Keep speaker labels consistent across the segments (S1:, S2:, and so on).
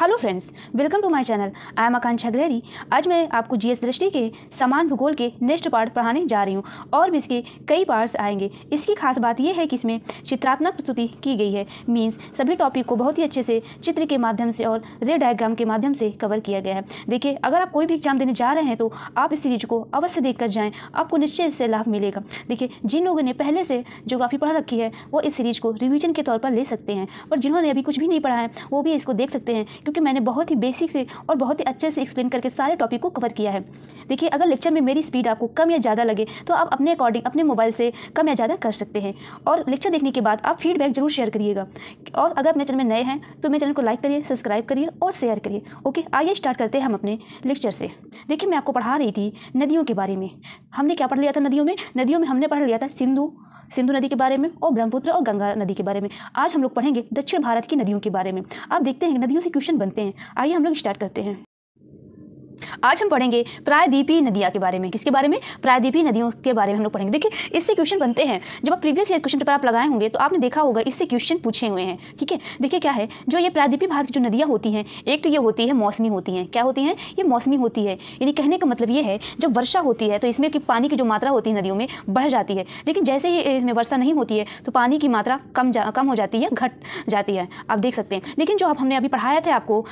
S1: Hello friends welcome to my channel I am Akanksha Grery आज मैं आपको जीएस दृष्टि के समान भूगोल के नेक्स्ट पार्ट पढ़ाने जा रही हूँ और भी इसके कई पार्ट्स आएंगे इसकी खास बात यह है कि इसमें चित्रात्मक प्रस्तुति की गई है मींस सभी टॉपिक को बहुत ही अच्छे से चित्र के माध्यम से और रेड डायग्राम के माध्यम से कवर किया गया है देखिए अगर आप कोई भी एग्जाम देने जा रहे हैं तो आप इस सीरीज को अवश्य देख कर जाएँ आपको निश्चय से लाभ मिलेगा देखिए जिन लोगों ने पहले से जोग्राफी पढ़ा रखी है वो इस सीरीज को रिविजन के तौर पर ले सकते हैं और जिन्होंने अभी कुछ भी नहीं पढ़ा है वो भी इसको देख सकते हैं क्योंकि मैंने बहुत ही बेसिक से और बहुत ही अच्छे से एक्सप्लेन करके सारे टॉपिक को कवर किया है देखिए अगर लेक्चर में मेरी स्पीड आपको कम या ज़्यादा लगे तो आप अपने अकॉर्डिंग अपने मोबाइल से कम या ज़्यादा कर सकते हैं और लेक्चर देखने के बाद आप फीडबैक जरूर शेयर करिएगा और अगर अपने चैनल में नए हैं तो मेरे चैनल को लाइक करिए सब्सक्राइब करिए और शेयर करिए ओके आइए स्टार्ट करते हैं हम अपने लेक्चर से देखिए मैं आपको पढ़ा रही थी नदियों के बारे में हमने क्या पढ़ लिया था नदियों में नदियों में हमने पढ़ लिया था सिंधु सिंधु नदी के बारे में और ब्रह्मपुत्र और गंगा नदी के बारे में आज हम लोग पढ़ेंगे दक्षिण भारत की नदियों के बारे में आप देखते हैं नदियों से क्वेश्चन बनते हैं आइए हम लोग स्टार्ट करते हैं आज हम पढ़ेंगे प्रायद्वीपीय नदियाँ के बारे में किसके बारे में प्रायद्वीपीय नदियों के बारे में हम लोग पढ़ेंगे देखिए इससे क्वेश्चन बनते हैं जब आप प्रीवियस ईयर क्वेश्चन पेपर आप लगाए होंगे तो आपने देखा होगा इससे क्वेश्चन पूछे हुए हैं ठीक है देखिए क्या है जो ये प्रायद्वीपीय भारत की जो नदियाँ होती हैं एक तो ये होती है मौसमी होती हैं क्या होती हैं ये मौसमी होती है यानी कहने का मतलब ये है जब वर्षा होती है तो इसमें कि पानी की जो मात्रा होती है नदियों में बढ़ जाती है लेकिन जैसे ही इसमें वर्षा नहीं होती है तो पानी की मात्रा कम जा कम हो जाती है घट जाती है आप देख सकते हैं लेकिन जो आप हमने अभी पढ़ाया था आपको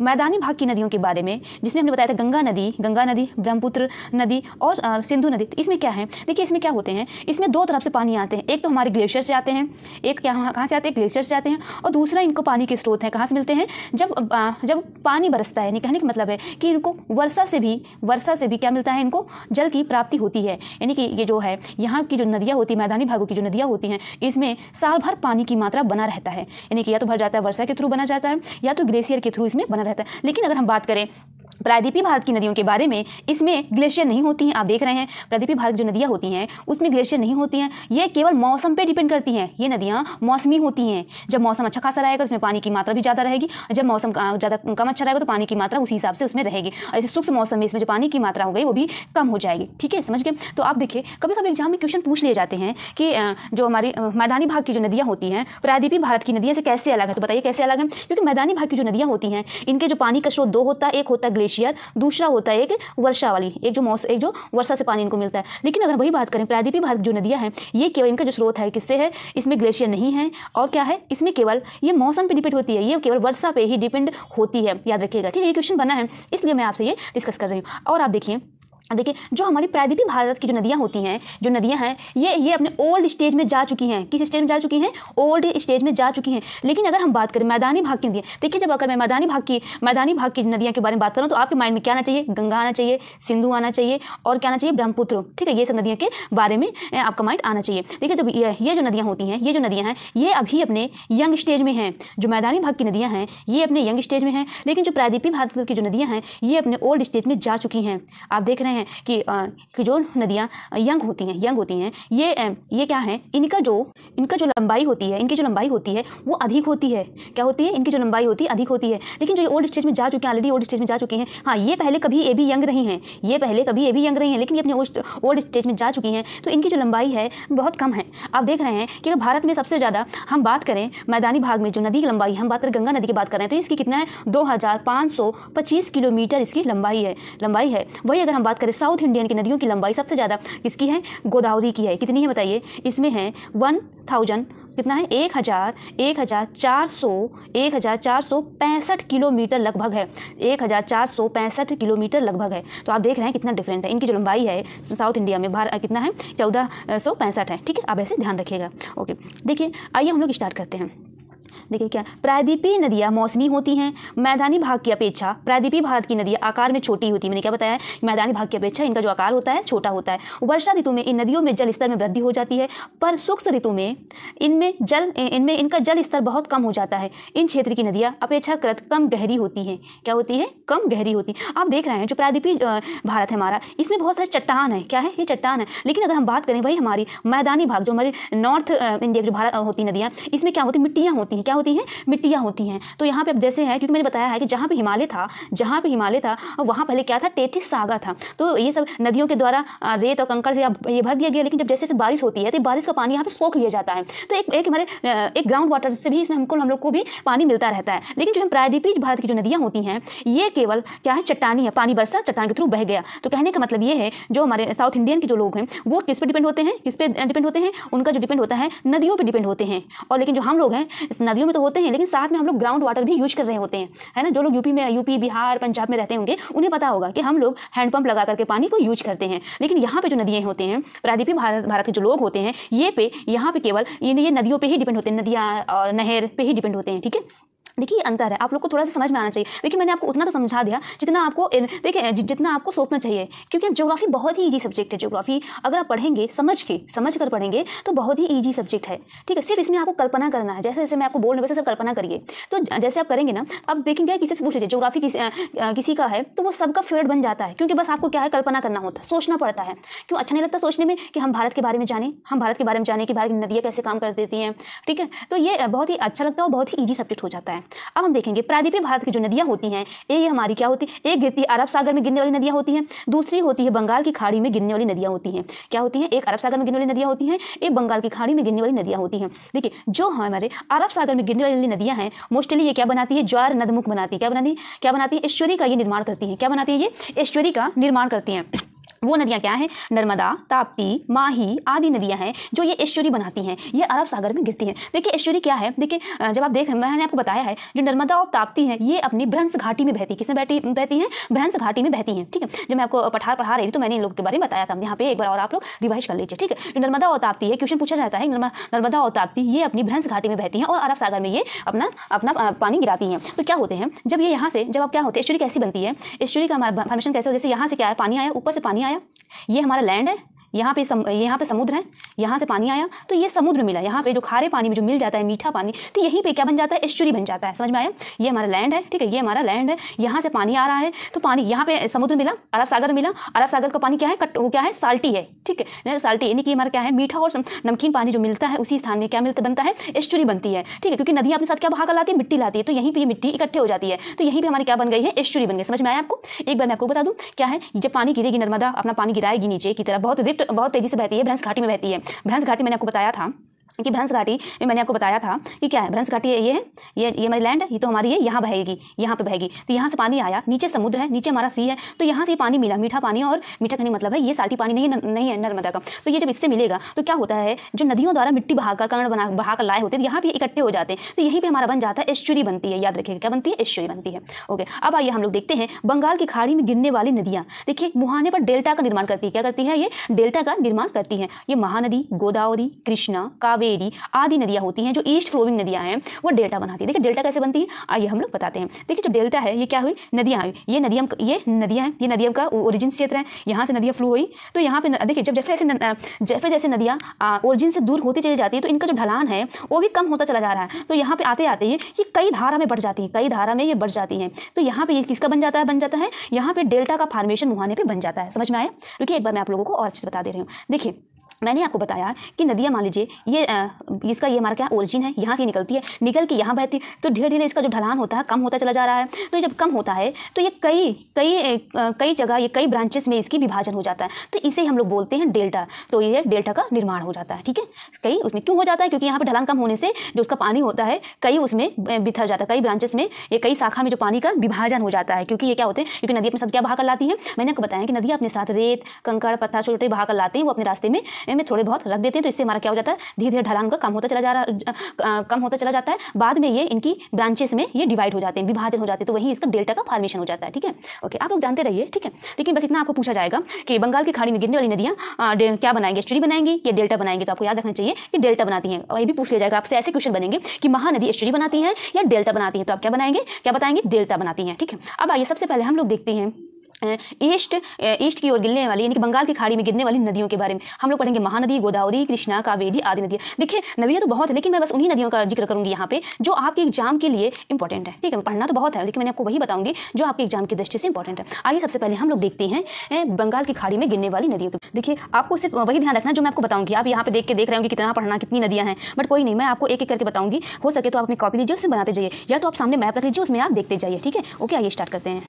S1: मैदानी भाग की नदियों के बारे में जिसमें हमने बताया था गंगा नदी गंगा नदी ब्रह्मपुत्र नदी और सिंधु नदी तो इसमें क्या है देखिए इसमें क्या होते हैं इसमें दो तरफ से पानी आते हैं एक तो हमारे ग्लेशियर से आते हैं एक क्या कहाँ से आते हैं ग्लेशियर से आते हैं और दूसरा इनको पानी के स्रोत हैं कहाँ से मिलते हैं जब जब पानी बरसता है कहने का मतलब है कि इनको वर्षा से भी वर्षा से भी क्या मिलता है इनको जल की प्राप्ति होती है यानी कि ये जो है यहाँ की जो नदियाँ होती हैं मैदानी भागों की जो नदियाँ होती हैं इसमें साल भर पानी की मात्रा बना रहता है यानी कि या तो भर जाता है वर्षा के थ्रू बना जाता है या तो ग्लेशियर के थ्रू इसमें बना रहता है लेकिन अगर हम बात करें प्रायद्वीपी भारत की नदियों के बारे में इसमें ग्लेशियर नहीं होती हैं आप देख रहे हैं प्रायद्वीपी भारत जो नदियाँ होती हैं उसमें ग्लेशियर नहीं होती हैं ये केवल मौसम पे डिपेंड करती हैं ये नदियाँ मौसमी होती हैं जब मौसम अच्छा खासा रहेगा तो उसमें पानी की मात्रा भी ज़्यादा रहेगी जब मौसम ज़्यादा कम अच्छा रहेगा तो पानी की मात्रा उसी हिसाब से उसमें रहेगी और ऐसे सूक्ष्म मौसम में इसमें जो पानी की मात्रा हो गई वो भी कम हो जाएगी ठीक है समझ गए तो आप देखिए कभी कभी एग्जाम में क्वेश्चन पूछ लिए जाते हैं कि जो हमारी मैदानी भाग की जो नदियाँ होती हैं प्रायद्वीपी भारत की नदियाँ से कैसे अलग है तो बताइए कैसे अलग है क्योंकि मैदानी भाग की जो नदियाँ होती हैं इनके जो पानी का स्रोत दो होता है एक होता है ग्लेशियर दूसरा होता है एक वर्षा वाली एक जो मौसम एक जो वर्षा से पानी इनको मिलता है लेकिन अगर वही बात करें प्रायदीपी भारत जो नदियाँ हैं ये केवल इनका जो स्रोत है किससे है इसमें ग्लेशियर नहीं है और क्या है इसमें केवल ये मौसम पर डिपेंड होती है ये केवल वर्षा पर ही डिपेंड होती है याद रखिएगा ठीक है ये क्वेश्चन बना है इसलिए मैं आपसे ये डिस्कस कर रही हूँ और आप देखिए देखिए जो हमारी प्रायद्वीपी भारत की जो नदियाँ होती हैं जो नदियाँ हैं ये ये अपने ओल्ड स्टेज में जा चुकी हैं किस स्टेज में जा चुकी हैं ओल्ड स्टेज में जा चुकी हैं लेकिन अगर हम बात करें मैदानी भाग की नदियाँ देखिए जब अगर मैं मैदानी भाग की मैदानी भाग की नदियाँ के बारे में बात करूँ तो आपके माइंड में क्या आना चाहिए गंगा आना चाहिए सिंधु आना चाहिए और क्या आना चाहिए ब्रह्मपुत्र ठीक है ये सब नदियों के बारे में आपका माइंड आना चाहिए देखिए जब ये ये जो नदियाँ होती हैं ये जो नदियाँ हैं ये अभी अपने यंग स्टेज में हैं जो मैदानी भाग की नदियाँ हैं ये अपने यंग स्टेज में हैं लेकिन जो प्रायद्वीपी भारत की जो नदियाँ हैं ये अपने ओल्ड स्टेज में जा चुकी हैं आप देख रहे हैं हैं कि कि जो नदियाँ यंग होती हैं यंग होती हैं ये ये क्या है इनका जो इनका जो लंबाई होती है इनकी जो लंबाई होती है वो अधिक होती है क्या होती है इनकी जो लंबाई होती है अधिक होती है लेकिन जो ये ओल्ड स्टेज में जा चुके हैं ऑलरेडी ओल्ड स्टेज में जा चुकी हैं हाँ ये पहले कभी ये भी यंग रही हैं ये पहले कभी ये भी यंग रही हैं लेकिन ये अपने ओल्ड स्टेज में जा चुकी हैं तो इनकी जो लंबाई है बहुत कम है आप देख रहे हैं कि भारत में सबसे ज़्यादा हम बात करें मैदानी भाग में जो नदी की लंबाई हम बात करें गंगा नदी की बात करें तो इसकी कितना है दो किलोमीटर इसकी लंबाई है लंबाई है वही अगर हम बात करें करें साउथ इंडियन की नदियों की लंबाई सबसे ज़्यादा किसकी है गोदावरी की है कितनी है बताइए इसमें है वन थाउजेंड कितना है एक हज़ार एक हज़ार चार सौ एक हज़ार चार सौ पैंसठ किलोमीटर लगभग है एक हज़ार चार सौ पैंसठ किलोमीटर लगभग है तो आप देख रहे हैं कितना डिफरेंट है इनकी जो लंबाई है साउथ इंडिया में भारत कितना है चौदह सौ पैंसठ है ठीक है आप ऐसे ध्यान रखिएगा ओके देखिए आइए हम लोग स्टार्ट करते हैं देखिए क्या प्रायद्वीपीय नदियाँ मौसमी होती हैं मैदानी भाग की अपेक्षा प्रायद्वीपीय भारत की नदियाँ आकार में छोटी होती है मैंने क्या बताया है मैदानी भाग की अपेक्षा इनका जो आकार होता है छोटा होता है वर्षा ऋतु में इन नदियों में जल स्तर में वृद्धि हो जाती है पर शुष्क ऋतु में इनमें जल इनमें इनका जल स्तर बहुत कम हो जाता है इन क्षेत्र की नदियाँ अपेक्षाकृत कम गहरी होती हैं क्या होती है कम गहरी होती आप देख रहे हैं जो प्रायद्वीपीय भारत है हमारा इसमें बहुत सारे चट्टान है क्या है ये चट्टान है लेकिन अगर हम बात करें वही हमारी मैदानी भाग जो हमारे नॉर्थ इंडिया जो भारत होती नदियाँ इसमें क्या होती मिट्टियाँ होती हैं क्या होती हैं मिट्टियाँ होती हैं तो यहाँ पे अब जैसे है क्योंकि मैंने बताया है कि जहाँ पे हिमालय था जहाँ पे हिमालय था वहाँ पहले क्या था टेथिस सागा था तो ये सब नदियों के द्वारा रेत और कंकड़ से ये भर दिया गया लेकिन जब जैसे जैसे बारिश होती है तो बारिश का पानी यहाँ पर सोख लिया जाता है तो एक एक हमारे एक ग्राउंड वाटर से भी इसमें हमको हम लोग को भी पानी मिलता रहता है लेकिन जो हम प्रायद्वीपीय भारत की जो नदियाँ होती हैं ये केवल क्या है चट्टानी है पानी बरसा चट्टान के थ्रू बह गया तो कहने का मतलब ये है जो हमारे साउथ इंडियन के जो लोग हैं वो किस पर डिपेंड होते हैं किस पे डिपेंड होते हैं उनका जो डिपेंड होता है नदियों पर डिपेंड होते हैं और लेकिन जो हम लोग हैं इस नदियों में तो होते हैं लेकिन साथ में हम लोग ग्राउंड वाटर भी यूज कर रहे होते हैं है ना जो लोग यूपी में यूपी बिहार पंजाब में रहते होंगे उन्हें पता होगा कि हम लोग हैंडपंप लगा करके पानी को यूज करते हैं लेकिन यहाँ पर जो नदियाँ होते हैं प्रादीपी भारत भारत के जो लोग होते हैं ये पे यहाँ पे केवल ये नदियों पर ही डिपेंड होते हैं नदियाँ और नहर पर ही डिपेंड होते हैं ठीक है देखिए अंतर है आप लोग को थोड़ा सा समझ में आना चाहिए देखिए मैंने आपको उतना तो समझा दिया जितना आपको देखिए जितना आपको सोचना चाहिए क्योंकि जोग्राफी बहुत ही ईजी सब्जेक्ट है जोग्राफी अगर आप पढ़ेंगे समझ के समझ कर पढ़ेंगे तो बहुत ही ईजी सब्जेक्ट है ठीक है सिर्फ इसमें आपको कल्पना करना है जैसे जैसे मैं आपको बोल रहा हूँ वैसे सब कल्पना करिए तो जैसे आप करेंगे ना आप देखेंगे किसी से पूछ लीजिए जोग्राफी किसी किसी का है तो वो सबका फेवरेट बन जाता है क्योंकि बस आपको क्या है कल्पना करना होता है सोचना पड़ता है क्यों अच्छा नहीं लगता सोचने में कि हम भारत के बारे में जाने हम भारत के बारे में जाने कि भारत की नदियाँ कैसे काम कर देती हैं ठीक है तो ये बहुत ही अच्छा लगता है और बहुत ही ईजी सब्जेक्ट हो जाता है अब हम देखेंगे प्रादीपी भारत की जो नदियाँ होती हैं ये हमारी क्या होती है एक गिरती अरब सागर में गिरने वाली नदियाँ होती हैं दूसरी होती है बंगाल की खाड़ी में गिरने वाली नदियाँ होती हैं क्या होती हैं एक अरब सागर में गिरने वाली नदियाँ होती हैं एक बंगाल की खाड़ी में गिरने वाली नदियाँ होती हैं देखिए जो हमारे अरब सागर में गिरने वाली नदियाँ हैं मोस्टली ये क्या बनाती है ज्वार नदमुख बनाती है क्या बनाती है क्या बनाती है ईश्वरी का ये निर्माण करती हैं क्या बनाती है ये ईश्वरी का निर्माण करती हैं वो नदियाँ क्या हैं नर्मदा ताप्ती माही आदि नदियाँ हैं जो ये एश्चुरी बनाती हैं ये अरब सागर में गिरती हैं देखिए एश्चुरी क्या है देखिए जब आप देख मैंने आपको बताया है जो नर्मदा और ताप्ती हैं ये अपनी भ्रंस घाटी में बहती किसने बहती बहती हैं भ्रंस घाटी में बहती हैं ठीक है जब मैं आपको पठार पढ़ा रही थी तो मैंने इन लोग के बारे में बताया था यहाँ पे एक बार और आप लोग रिवाइज कर लीजिए ठीक है जो नर्मदा और ताप्ती है क्वेश्चन पूछा जाता है नर्मदा और ताप्ती ये अपनी भ्रंस घाटी में बहती हैं और अरब सागर में ये अपना अपना पानी गिराती हैं तो क्या होते हैं जब ये यहाँ से जब आप क्या होते हैं एश्चुरी कैसी बनती है एश्चुरी का फॉर्मेशन कैसे हो जैसे यहाँ से क्या है पानी आया ऊपर से पानी आया ये हमारा लैंड है यहाँ पे सम यहाँ पे समुद्र है यहाँ से पानी आया तो ये समुद्र मिला यहाँ पे जो खारे पानी में जो मिल जाता है मीठा पानी तो यहीं पे क्या बन जाता है एस्चुरी बन जाता है समझ में आया ये हमारा लैंड है ठीक है ये हमारा लैंड है यहाँ से पानी आ रहा है तो पानी यहाँ पे समुद्र मिला अरब सागर मिला अरब सागर का पानी क्या है कट वो क्या है साल्टी है ठीक है साल्टी यानी कि हमारा क्या है मीठा और नमकीन पानी जो मिलता है उसी स्थान में क्या मिलता बनता है एस्चुरी बनती है ठीक है क्योंकि नदियाँ अपने साथ क्या बहा लाती है मिट्टी लाती है तो यहीं पर मिट्टी इकट्ठे हो जाती है तो यहीं पर हमारी क्या बन गई है एस्चुरी बन गई समझ में आया आपको एक बार मैं आपको बता दूँ क्या है जब पानी गिरेगी नर्मदा अपना पानी गिराएगी नीचे की तरफ बहुत बहुत तेजी से बहती है भैंस घाटी में बहती है भ्रंश घाटी मैंने आपको बताया था कि भ्रंस घाटी में मैंने आपको बताया था कि क्या है भ्रंश घाटी ये है ये ये हमारी लैंड है ये तो हमारी है यहाँ बहेगी यहाँ पे बहेगी तो यहाँ से पानी आया नीचे समुद्र है नीचे हमारा सी है तो यहाँ से पानी मिला मीठा पानी और मीठा खानी मतलब है ये साल्टी पानी नहीं नहीं है नर्मदा का तो ये जब इससे मिलेगा तो क्या होता है जो नदियों द्वारा मिट्टी बहाकर कर्ण बना बहाकर लाए होते हैं तो यहाँ पर इकट्ठे हो जाते हैं तो यहीं पर हमारा बन जाता है एश्चुरी बनती है याद रखिएगा क्या बनती है एश्चुरी बनती है ओके अब आइए हम लोग देखते हैं बंगाल की खाड़ी में गिरने वाली नदियाँ देखिए मुहाने पर डेल्टा का निर्माण करती है क्या करती है ये डेल्टा का निर्माण करती है ये महानदी गोदावरी कृष्णा कावेरी कावेरी आदि नदियाँ होती हैं जो ईस्ट फ्लोइंग नदियाँ हैं वो डेल्टा बनाती है देखिए डेल्टा कैसे बनती है आइए हम लोग बताते हैं देखिए जो डेल्टा है ये क्या हुई नदियाँ हुई ये नदियाँ ये नदियाँ ये नदियों का ओरिजिन क्षेत्र है यहाँ से नदियाँ फ्लो हुई तो यहाँ पे देखिए जब जैसे ऐसे जैसे जैसे नदियाँ ओरिजिन से दूर होती चली जाती है तो इनका जो ढलान है वो भी कम होता चला जा रहा है तो यहाँ पे आते आते ये ये कई धारा में बढ़ जाती है कई धारा में ये बढ़ जाती है तो यहाँ पे ये किसका बन जाता है बन जाता है यहाँ पे डेल्टा का फार्मेशन मुहाने पर बन जाता है समझ में आया क्योंकि एक बार मैं आप लोगों को और अच्छे से बता दे रही हूँ देखिए मैंने आपको बताया कि नदियाँ मान लीजिए ये आ, इसका ये हमारा क्या ओरिजिन है यहाँ से निकलती है निकल के यहाँ बहती तो धीरे धीरे इसका जो ढलान होता है कम होता चला जा रहा है तो जब कम होता है तो ये कई कई कई जगह ये कई ब्रांचेस में इसकी विभाजन हो जाता है तो इसे हम लोग बोलते हैं डेल्टा तो ये डेल्टा का निर्माण हो जाता है ठीक है कई उसमें क्यों हो जाता है क्योंकि यहाँ पर ढलान कम होने से जो उसका पानी होता है कई उसमें बिथर जाता है कई ब्रांचेस में ये कई शाखा में जो पानी का विभाजन हो जाता है क्योंकि ये क्या होते हैं क्योंकि नदी अपने साथ क्या बहाकर कर लाती है मैंने आपको बताया कि नदी अपने साथ रेत कंकड़ पत्थर छोटे बहा कर लाते हैं वो अपने रास्ते में इनमें थोड़े बहुत रख देते हैं तो इससे हमारा क्या हो जाता है धीरे धीरे ढलान का कम होता चला जा रहा कम होता चला जाता है बाद में ये इनकी ब्रांचेस में ये डिवाइड हो जाते हैं विभाजन हो जाते हैं तो वहीं इसका डेल्टा का फॉर्मेशन हो जाता है ठीक है ओके आप लोग जानते रहिए ठीक है लेकिन बस इतना आपको पूछा जाएगा कि बंगाल की खाड़ी में गिरने वाली नदियाँ क्या बनाएंगे स्ट्री बनाएंगी या डेल्टा बनाएंगे तो आपको याद रखना चाहिए कि डेल्टा बनाती है और ये भी पूछ लिया जाएगा आपसे ऐसे क्वेश्चन बनेंगे कि महानदी एस्ट्री बनाती है या डेल्टा बनाती है तो आप क्या बनाएंगे क्या बताएंगे डेल्टा बनाती है ठीक है अब आइए सबसे पहले हम लोग देखते हैं ईस्ट ईस्ट की ओर गिरने वाली यानी कि बंगाल की खाड़ी में गिरने वाली नदियों के बारे में हम लोग पढ़ेंगे महानदी गोदावरी कृष्णा कावेरी आदि नदियाँ देखिए नदियाँ तो बहुत है लेकिन मैं बस उन्हीं नदियों का जिक्र करूँगी यहाँ पे जो आपके एग्जाम के लिए इंपॉर्टेंट है ठीक है पढ़ना तो बहुत है लेकिन मैंने आपको वही बताऊंगी जो आपके एग्जाम की दृष्टि से इंपॉर्टेंट है आइए सबसे पहले हम लोग देखते हैं बंगाल की खाड़ी में गिरने वाली नदियों के देखिए आपको सिर्फ वही ध्यान रखना जो मैं आपको बताऊंगी आप यहाँ पे देख के देख रहे होंगे कितना पढ़ना कितनी नदियाँ हैं बट कोई नहीं मैं आपको एक एक करके बताऊंगी हो सके तो आप अपनी कॉपी लीजिए उससे बनाते जाइए या तो आप सामने मैप रख लीजिए उसमें आप देखते जाइए ठीक है ओके आइए स्टार्ट करते हैं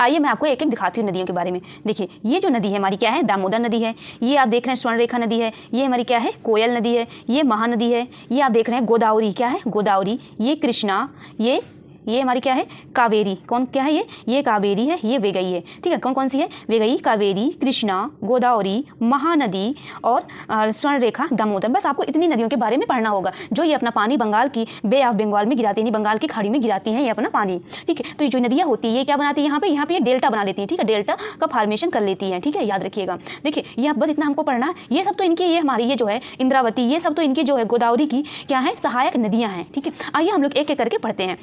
S1: आइए मैं आपको एक एक दिखाती हूँ नदियों के बारे में देखिए ये जो नदी है हमारी क्या है दामोदर नदी है ये आप देख रहे हैं स्वर्णरेखा नदी है ये हमारी क्या है कोयल नदी है ये महानदी है ये आप देख रहे हैं गोदावरी क्या है गोदावरी ये कृष्णा ये ये हमारी क्या है कावेरी कौन क्या है ये ये कावेरी है ये वेगई है ठीक है कौन कौन सी है वेगई कावेरी कृष्णा गोदावरी महानदी और स्वर्णरेखा दामोदर बस आपको इतनी नदियों के बारे में पढ़ना होगा जो ये अपना पानी बंगाल की बे ऑफ बंगाल में गिराती है बंगाल की खाड़ी में गिराती हैं ये अपना पानी ठीक है तो ये जो नदियाँ होती है ये क्या बनाती है यहाँ पे यहाँ पे ये डेल्टा बना लेती है ठीक है डेल्टा का फार्मेशन कर लेती है ठीक है याद रखिएगा देखिए ये बस इतना हमको पढ़ना है ये सब तो इनकी ये हमारी ये जो है इंद्रावती ये सब तो इनकी जो है गोदावरी की क्या है सहायक नदियाँ हैं ठीक है आइए हम लोग एक एक करके पढ़ते हैं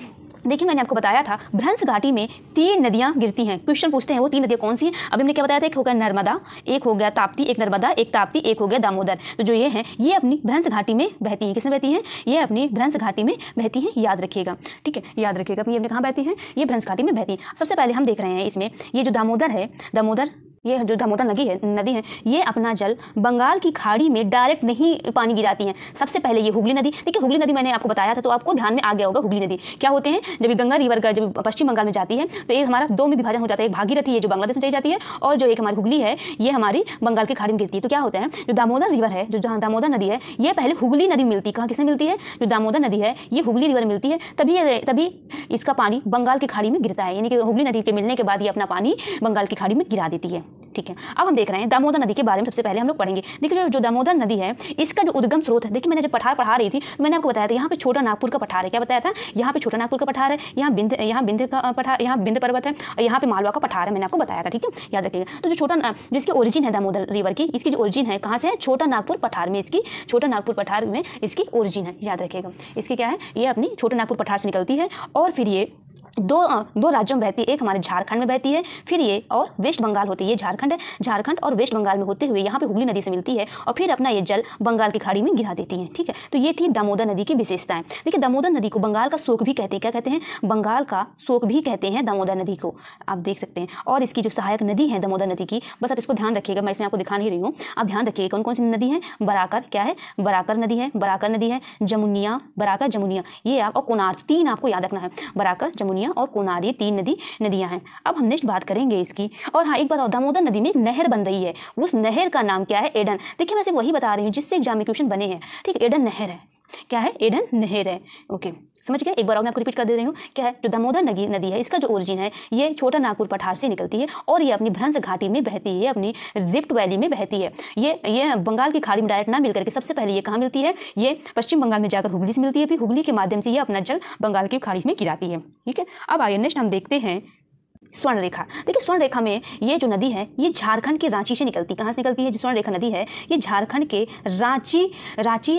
S1: देखिए मैंने आपको बताया था भ्रंस घाटी में तीन नदियां गिरती हैं क्वेश्चन पूछते हैं वो तीन नदियाँ कौन सी हैं अभी हमने क्या बताया था एक हो गया नर्मदा एक हो गया ताप्ती एक नर्मदा एक ताप्ती एक हो गया दामोदर तो जो ये हैं ये अपनी भ्रंस घाटी में बहती हैं किसमें बहती हैं ये अपनी भ्रंस घाटी में बहती हैं याद रखिएगा ठीक है याद रखिएगा ये अपने कहाँ बहती हैं ये भ्रंस घाटी में बहती हैं सबसे पहले हम देख रहे हैं इसमें ये जो दामोदर है दामोदर ये जो धमोता नदी है नदी है ये अपना जल बंगाल की खाड़ी में डायरेक्ट नहीं पानी गिराती हैं सबसे पहले ये हुगली नदी देखिए हुगली नदी मैंने आपको बताया था तो आपको ध्यान में आ गया होगा हुगली नदी क्या होते हैं जब गंगा रिवर का जब पश्चिम बंगाल में जाती है तो ये हमारा दो में विभाजन हो जाता है एक भागीरथी है जो बांग्लादेश में चली जाती है और जो एक हमारी हुगली है ये हमारी बंगाल की खाड़ी में गिरती है तो क्या होता है जो दामोदर रिवर है जो जहाँ दामोदर नदी है ये पहले हुगली नदी मिलती है कहाँ किसने मिलती है जो दामोदर नदी है ये हुगली रिवर मिलती है तभी तभी इसका पानी बंगाल की खाड़ी में गिरता है यानी कि हुगली नदी के मिलने के बाद ये अपना पानी बंगाल की खाड़ी में गिरा देती है ठीक है अब हम देख रहे हैं दामोदर नदी के बारे में सबसे पहले हम लोग पढ़ेंगे देखिए जो जो दामोदर नदी है इसका जो उद्गम स्रोत है देखिए मैंने जब पठार पढ़ा रही थी तो मैंने आपको बताया था यहाँ पे छोटा नागपुर का पठार है क्या बताया था यहाँ पे छोटा नागपुर का पठार है यहाँ बिंद यहाँ बिंद का पठार यहाँ बिंद पर्वत है और यहाँ पे मालवा का पठार है मैंने आपको बताया था ठीक है याद रखिएगा तो जो छोटा जो इसकी ओरिजिन है दामोदर रिवर की इसकी जो ओरिजिन है कहाँ से है छोटा नागपुर पठार में इसकी छोटा नागपुर पठार में इसकी ओरिजिन है याद रखिएगा इसकी क्या है ये अपनी छोटा नागपुर पठार से निकलती है और फिर ये दो दो राज्यों में बहती है एक हमारे झारखंड में बहती है फिर ये और वेस्ट बंगाल होती है ये झारखंड है झारखंड और वेस्ट बंगाल में होते हुए यहाँ पे हुगली नदी से मिलती है और फिर अपना ये जल बंगाल की खाड़ी में गिरा देती है ठीक है तो ये थी दामोदर नदी की विशेषताएं देखिए दामोदर नदी को बंगाल का शोक भी कहते हैं क्या कहते हैं बंगाल का शोक भी कहते हैं दामोदर नदी को आप देख सकते हैं और इसकी जो सहायक नदी है दामोदर नदी की बस आप इसको ध्यान रखिएगा मैं इसमें आपको दिखा नहीं रही हूँ आप ध्यान रखिएगा कौन कौन सी नदी है बराकर क्या है बराकर नदी है बराकर नदी है जमुनिया बराकर जमुनिया ये आप और कोनार तीन आपको याद रखना है बराकर जमुनिया नदियाँ और कोनारी तीन नदी नदियाँ हैं अब हम नेक्स्ट बात करेंगे इसकी और हाँ एक बात और दामोदर नदी में एक नहर बन रही है उस नहर का नाम क्या है एडन देखिए मैं सिर्फ वही बता रही हूँ जिससे एग्जाम में क्वेश्चन बने हैं ठीक एडन नहर है क्या है एडन नहर है ओके समझ गया एक बार और मैं आपको रिपीट कर दे रही हूँ क्या है जो दामोदर नदी नदी है इसका जो ओरिजिन है ये छोटा नागपुर पठार से निकलती है और ये अपनी भ्रंस घाटी में बहती है अपनी रिप्ट वैली में बहती है ये ये बंगाल की खाड़ी में डायरेक्ट ना मिलकर के सबसे पहले ये कहाँ मिलती है ये पश्चिम बंगाल में जाकर हुगली से मिलती है फिर हुगली के माध्यम से ये अपना जल बंगाल की खाड़ी में गिराती है ठीक है अब आइए नेक्स्ट हम देखते हैं स्वर्ण रेखा देखिए स्वर्ण रेखा में ये जो नदी है ये झारखंड के रांची से निकलती कहाँ से निकलती है जो स्वर्ण रेखा नदी है ये झारखंड के रांची रांची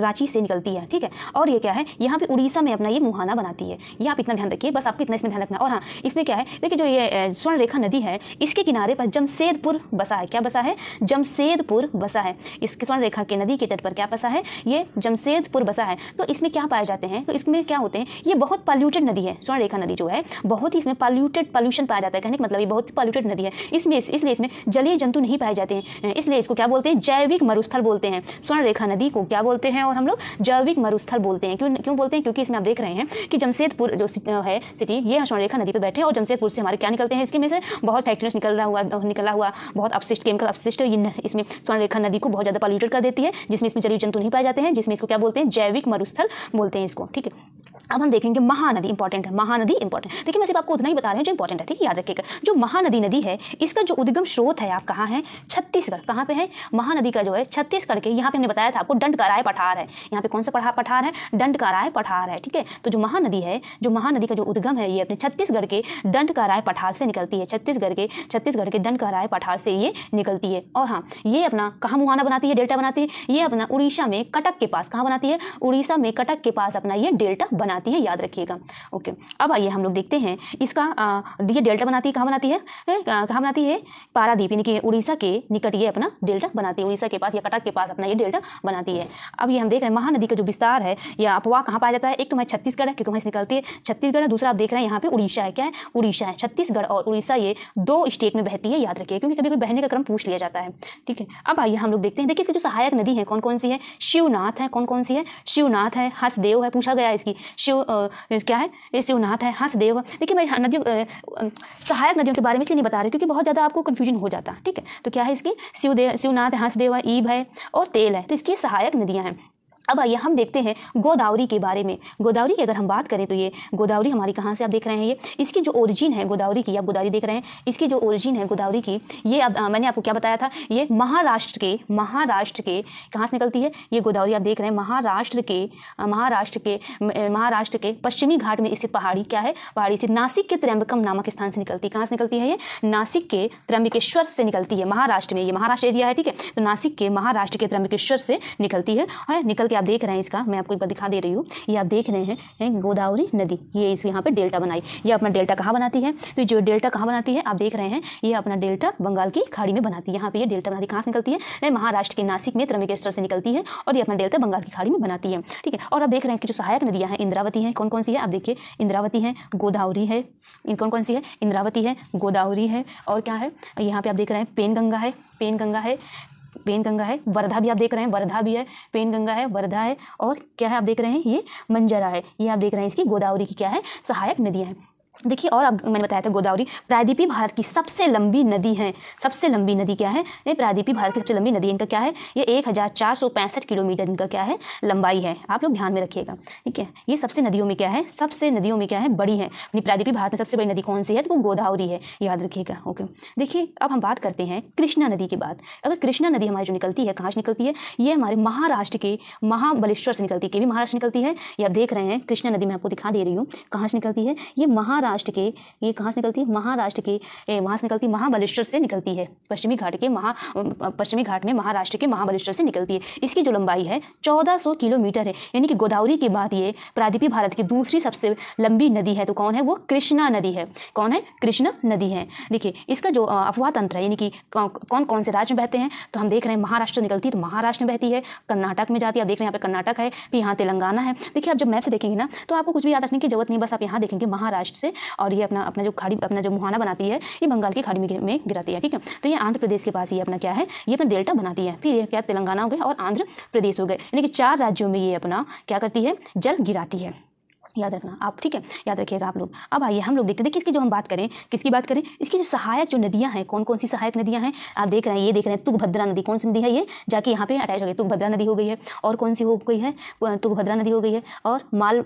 S1: रांची से निकलती है ठीक है और ये क्या है यहाँ पे उड़ीसा में अपना ये मुहाना बनाती है ये आप इतना ध्यान रखिए बस आपको इतना इसमें ध्यान रखना और हाँ इसमें क्या है देखिए जो ये स्वर्ण रेखा नदी है इसके किनारे पर जमशेदपुर बसा है क्या बसा है जमशेदपुर बसा है इसके स्वर्ण रेखा के नदी के तट पर क्या बसा है ये जमशेदपुर बसा है तो इसमें क्या पाए जाते हैं तो इसमें क्या होते हैं ये बहुत पॉल्यूटेड नदी है स्वर्ण रेखा नदी जो है बहुत ही इसमें पॉल्यूटेड पॉल्यूशन पाया जाता है कहने का मतलब ये बहुत पॉल्यूटेड नदी है इसमें इसलिए इसमें जलीय जंतु नहीं पाए जाते हैं इसलिए इसको क्या बोलते हैं जैविक मरुस्थल बोलते हैं स्वर्णरेखा नदी को क्या बोलते हैं और हम लोग जैविक मरुस्थल बोलते हैं क्यों क्यों बोलते हैं क्योंकि इसमें आप देख रहे हैं कि जमशेदपुर जो है सिटी ये स्वर्णरेखा नदी पर बैठे और जमशेदपुर से हमारे क्या निकलते हैं इसके में से बहुत फैक्ट्रीज निकल रहा हुआ निकला हुआ बहुत अपशिष्ट केमिकल अपशिष्ट इसमें स्वर्णरेखा नदी को बहुत ज़्यादा पॉल्यूटेड कर देती है जिसमें इसमें जलीय जंतु नहीं पाए जाते हैं जिसमें इसको क्या बोलते हैं जैविक मरुस्थल बोलते हैं इसको ठीक है अब हम देखेंगे महानदी इंपॉर्टेंट है महानदी इंपॉर्टेंट देखिए मैं सिर्फ आपको उतना ही बता रहे हैं जो इंपॉर्टेंट है ठीक है याद रखिएगा जो महानदी नदी है इसका जो उद्गम स्रोत है आप कहाँ हैं छत्तीसगढ़ कहाँ पे है महानदी का जो है छत्तीसगढ़ के यहाँ पे हमने बताया था आपको डंड कराए पठार है यहाँ पे कौन सा पढ़ा पठार है डंड कराए पठार है ठीक है तो जो महानदी है जो महानदी का जो उद्गम है ये अपने छत्तीसगढ़ के डंड कराए पठार से निकलती है छत्तीसगढ़ के छत्तीसगढ़ के डंड कराए पठार से ये निकलती है और हाँ ये अपना कहाँ मुहाना बनाती है डेल्टा बनाती है ये अपना उड़ीसा में कटक के पास कहाँ बनाती है उड़ीसा में कटक के पास अपना ये डेल्टा बनाती बनाती है याद रखिएगा ओके अब आइए हम लोग देखते हैं इसका ये डेल्टा बनाती है कहाँ बनाती है कहाँ बनाती है पारादीप यानी कि उड़ीसा के निकट ये अपना डेल्टा बनाती है उड़ीसा के पास या कटक के पास अपना ये डेल्टा बनाती है अब ये हम देख रहे हैं महानदी का जो विस्तार है या अपवाह कहाँ पाया जाता है एक तो मैं छत्तीसगढ़ है क्योंकि वहाँ से निकलती है छत्तीसगढ़ है दूसरा आप देख रहे हैं यहाँ पर उड़ीसा है क्या है उड़ीसा है छत्तीसगढ़ और उड़ीसा ये दो स्टेट में बहती है याद रखिए क्योंकि कभी कभी बहने का क्रम पूछ लिया जाता है ठीक है अब आइए हम लोग देखते हैं देखिए इसकी जो सहायक नदी है कौन कौन सी है शिवनाथ है कौन कौन सी है शिवनाथ है हसदेव है पूछा गया इसकी शिव क्या है शिवनाथ है हंसदेव देखिए मैं नदियों सहायक नदियों के बारे में इसलिए नहीं बता रही क्योंकि बहुत ज़्यादा आपको कन्फ्यूजन हो जाता है ठीक है तो क्या है इसकी शिवदेव शिवनाथ हंसदेव है ईब है और तेल है तो इसकी सहायक नदियाँ हैं अब आइए हम देखते हैं गोदावरी के बारे में गोदावरी की अगर हम बात करें तो ये गोदावरी हमारी कहाँ से आप देख रहे हैं ये इसकी जो ओरिजिन है गोदावरी की आप गोदावरी देख रहे हैं इसकी जो ओरिजिन है गोदावरी की ये अब मैंने आपको क्या बताया था ये महाराष्ट्र के महाराष्ट्र के कहाँ से निकलती है ये गोदावरी आप देख रहे हैं महाराष्ट्र के महाराष्ट्र के महाराष्ट्र के पश्चिमी घाट में स्थित पहाड़ी क्या है पहाड़ी स्थित नासिक के त्र्यंबकम नामक स्थान से निकलती है कहाँ से निकलती है ये नासिक के त्र्यंबकेश्वर से निकलती है महाराष्ट्र में ये महाराष्ट्र एरिया है ठीक है तो नासिक के महाराष्ट्र के त्र्यंबकेश्वर से निकलती है निकल के आप देख रहे हैं इसका मैं आपको एक बार दिखा दे रही हूँ ये आप देख रहे हैं गोदावरी नदी ये इस यहाँ पर डेल्टा बनाई ये अपना डेल्टा कहाँ बनाती है तो जो डेल्टा कहाँ बनाती है आप देख रहे हैं ये अपना डेल्टा बंगाल की खाड़ी में बनाती है यहाँ पर यह डेल्टा बनाती कहाँ से निकलती है महाराष्ट्र के नासिक में त्रमिकेश्वर से निकलती है और ये अपना डेल्टा बंगाल की खाड़ी में बनाती है ठीक है और आप देख रहे हैं इसकी जो सहायक नदियाँ हैं इंद्रावती हैं कौन कौन सी है आप देखिए इंद्रावती है गोदावरी है कौन कौन सी है इंद्रावती है गोदावरी है और क्या है यहाँ पे आप देख रहे हैं पेनगंगा है पेनगंगा है पेन गंगा है वर्धा भी आप देख रहे हैं वर्धा भी है पेन गंगा है वर्धा है और क्या है आप देख रहे हैं ये मंजरा है ये आप देख रहे हैं इसकी गोदावरी की क्या है सहायक नदियाँ हैं देखिए और अब मैंने बताया था गोदावरी प्रायद्वीपी भारत की सबसे लंबी नदी है सबसे लंबी नदी क्या है ये प्रायद्वीपी भारत की सबसे लंबी नदी इनका क्या है ये एक हज़ार चार सौ पैंसठ किलोमीटर इनका क्या है लंबाई है आप लोग ध्यान में रखिएगा ठीक है ये सबसे नदियों में क्या है सबसे नदियों में क्या है बड़ी है यानी प्रायद्वीपी भारत में सबसे बड़ी नदी कौन सी है तो वो गोदावरी है याद रखिएगा ओके देखिए अब हम बात करते हैं कृष्णा नदी की बात अगर कृष्णा नदी हमारी जो निकलती है कहाँ से निकलती है ये हमारे महाराष्ट्र के महाबलेश्वर से निकलती है कि भी महाराष्ट्र निकलती है ये आप देख रहे हैं कृष्णा नदी मैं आपको दिखा दे रही हूँ कहाँ से निकलती है ये महा महाराष्ट्र के ये कहाँ से निकलती है महाराष्ट्र के वहाँ से निकलती महाबलेश्वर से निकलती है पश्चिमी घाट के महा पश्चिमी घाट में महाराष्ट्र के महाबलेश्वर से निकलती है इसकी जो लंबाई है सौ किलोमीटर है यानी कि गोदावरी के बाद ये प्रादीपी भारत की दूसरी सबसे लंबी नदी है तो कौन है वो कृष्णा नदी है कौन है कृष्णा नदी है देखिए इसका जो अफवाह तंत्र है यानी कि कौन कौन से राज्य में बहते हैं तो हम देख रहे हैं महाराष्ट्र निकलती है तो महाराष्ट्र में बहती है कर्नाटक में जाती है आप देख रहे हैं यहाँ पे कर्नाटक है फिर यहाँ तेलंगाना है देखिए आप जब मैप से देखेंगे ना तो आपको कुछ भी याद रखने की जरूरत नहीं बस आप यहाँ देखेंगे महाराष्ट्र से से और ये अपना अपना जो खाड़ी अपना जो मुहाना बनाती है ये बंगाल की खाड़ी में गिराती है ठीक है तो ये आंध्र प्रदेश के पास ये अपना क्या है ये अपना डेल्टा बनाती है फिर ये क्या तेलंगाना हो गया और आंध्र प्रदेश हो गए यानी कि चार राज्यों में ये अपना क्या करती है जल गिराती है याद रखना आप ठीक है याद रखिएगा आप लोग अब आइए हम लोग देखते थे किसकी जो हम बात करें किसकी बात करें इसकी जो सहायक जो नदियां हैं कौन कौन सी सहायक नदियां हैं आप देख रहे हैं ये देख रहे हैं तुगभद्रा नदी कौन सी नदी है ये जाके यहाँ पे अटैच हो गई तुगभद्रा नदी हो गई है और कौन सी हो गई है तुगभद्रा नदी हो गई है और माल